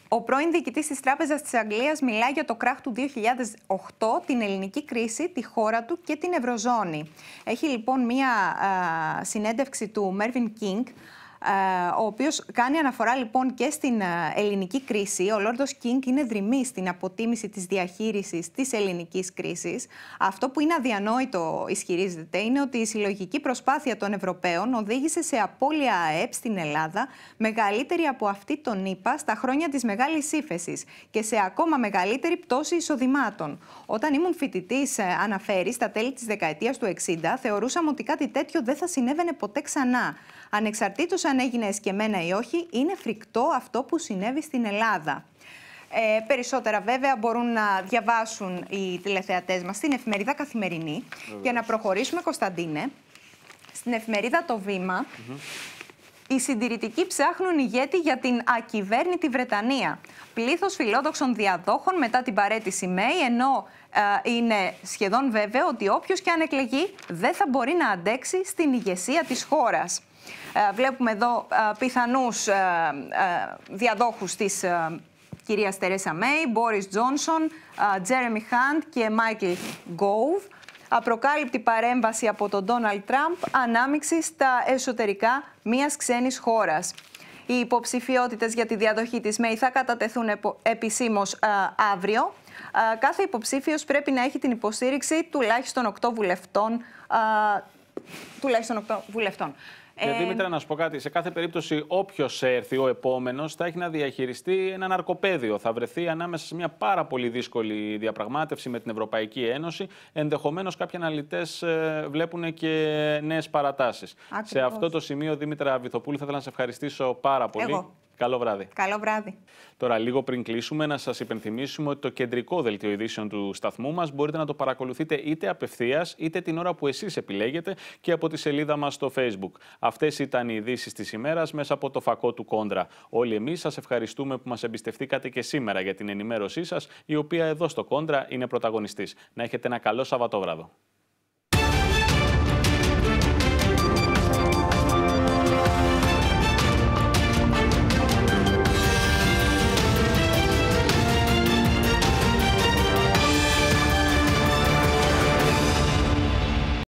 Ο πρώην διοικητής της Τράπεζας της Αγγλίας μιλά για το κράχ του 2008, την ελληνική κρίση, τη χώρα του και την Ευρωζώνη. Έχει λοιπόν μία συνέντευξη του Μέρβιν Κίνγκ, ε, ο οποίος κάνει αναφορά λοιπόν και στην ε, ελληνική κρίση. Ο Λόρδος Κίνγκ είναι δρυμή στην αποτίμηση της διαχείρισης της ελληνικής κρίσης. Αυτό που είναι αδιανόητο ισχυρίζεται είναι ότι η συλλογική προσπάθεια των Ευρωπαίων οδήγησε σε απώλεια ΑΕΠ στην Ελλάδα μεγαλύτερη από αυτή τον ΗΠΑ στα χρόνια της μεγάλης ύφεσης και σε ακόμα μεγαλύτερη πτώση εισοδημάτων. Όταν ήμουν φοιτητής, ε, αναφέρει, στα τέλη της δεκαετίας του 60, θεωρούσαμε ότι κάτι τέτοιο δεν θα συνέβαινε ποτέ ξανά. Ανεξαρτήτως αν έγινε εσκεμένα ή όχι, είναι φρικτό αυτό που συνέβη στην Ελλάδα. Ε, περισσότερα βέβαια μπορούν να διαβάσουν οι τηλεθεατές μας στην εφημερίδα Καθημερινή. Βεβαίως. Για να προχωρήσουμε, Κωνσταντίνε, στην εφημερίδα Το Βήμα, mm -hmm. οι συντηρητικοί ψάχνουν ηγέτη για την ακυβέρνητη Βρετανία. Πλήθος φιλόδοξων διαδόχων μετά την παρέτηση Μέη, ενώ ε, είναι σχεδόν βέβαιο ότι όποιος και αν εκλεγεί δεν θα μπορεί να αντέξει στην ηγεσία της χώρας. Ε, βλέπουμε εδώ ε, πιθανούς ε, διαδόχους της κυρίας Τερέσα Μέη, Μπόρις Τζόνσον, Τζέρεμι Χάντ και Μάικλ Γκόουβ. Απροκάλυπτη παρέμβαση από τον Ντόναλτ Τραμπ ανάμειξη στα εσωτερικά μιας ξένης χώρας. Οι υποψηφιότητες για τη διαδοχή της ΜΕΗ θα κατατεθούν επισήμω αύριο. κάθε υποψήφιος πρέπει να έχει την υποστήριξη τουλάχιστον 8 βουλευτών. τουλάχιστον 8 βουλευτών. Ε... Δημήτρα, να σου πω κάτι. Σε κάθε περίπτωση, όποιος έρθει ο επόμενος θα έχει να διαχειριστεί ένα ναρκοπαίδιο. Θα βρεθεί ανάμεσα σε μια πάρα πολύ δύσκολη διαπραγμάτευση με την Ευρωπαϊκή Ένωση. Ενδεχομένως, κάποιοι αναλυτές ε, βλέπουν και νέες παρατάσεις. Σε αυτό το σημείο, Δήμητρα Βυθοπούλη, θα ήθελα να σε ευχαριστήσω πάρα πολύ. Καλό βράδυ. Καλό βράδυ. Τώρα, λίγο πριν κλείσουμε, να σας υπενθυμίσουμε ότι το κεντρικό δελτίο ειδήσεων του σταθμού μας μπορείτε να το παρακολουθείτε είτε απευθείας είτε την ώρα που εσείς επιλέγετε και από τη σελίδα μας στο Facebook. Αυτές ήταν οι ειδήσεις της ημέρας μέσα από το φακό του Κόντρα. Όλοι εμείς σας ευχαριστούμε που μας εμπιστευτήκατε και σήμερα για την ενημέρωσή σας, η οποία εδώ στο Κόντρα είναι πρωταγωνιστής. Να έχετε ένα καλό Σαββατόβραδο.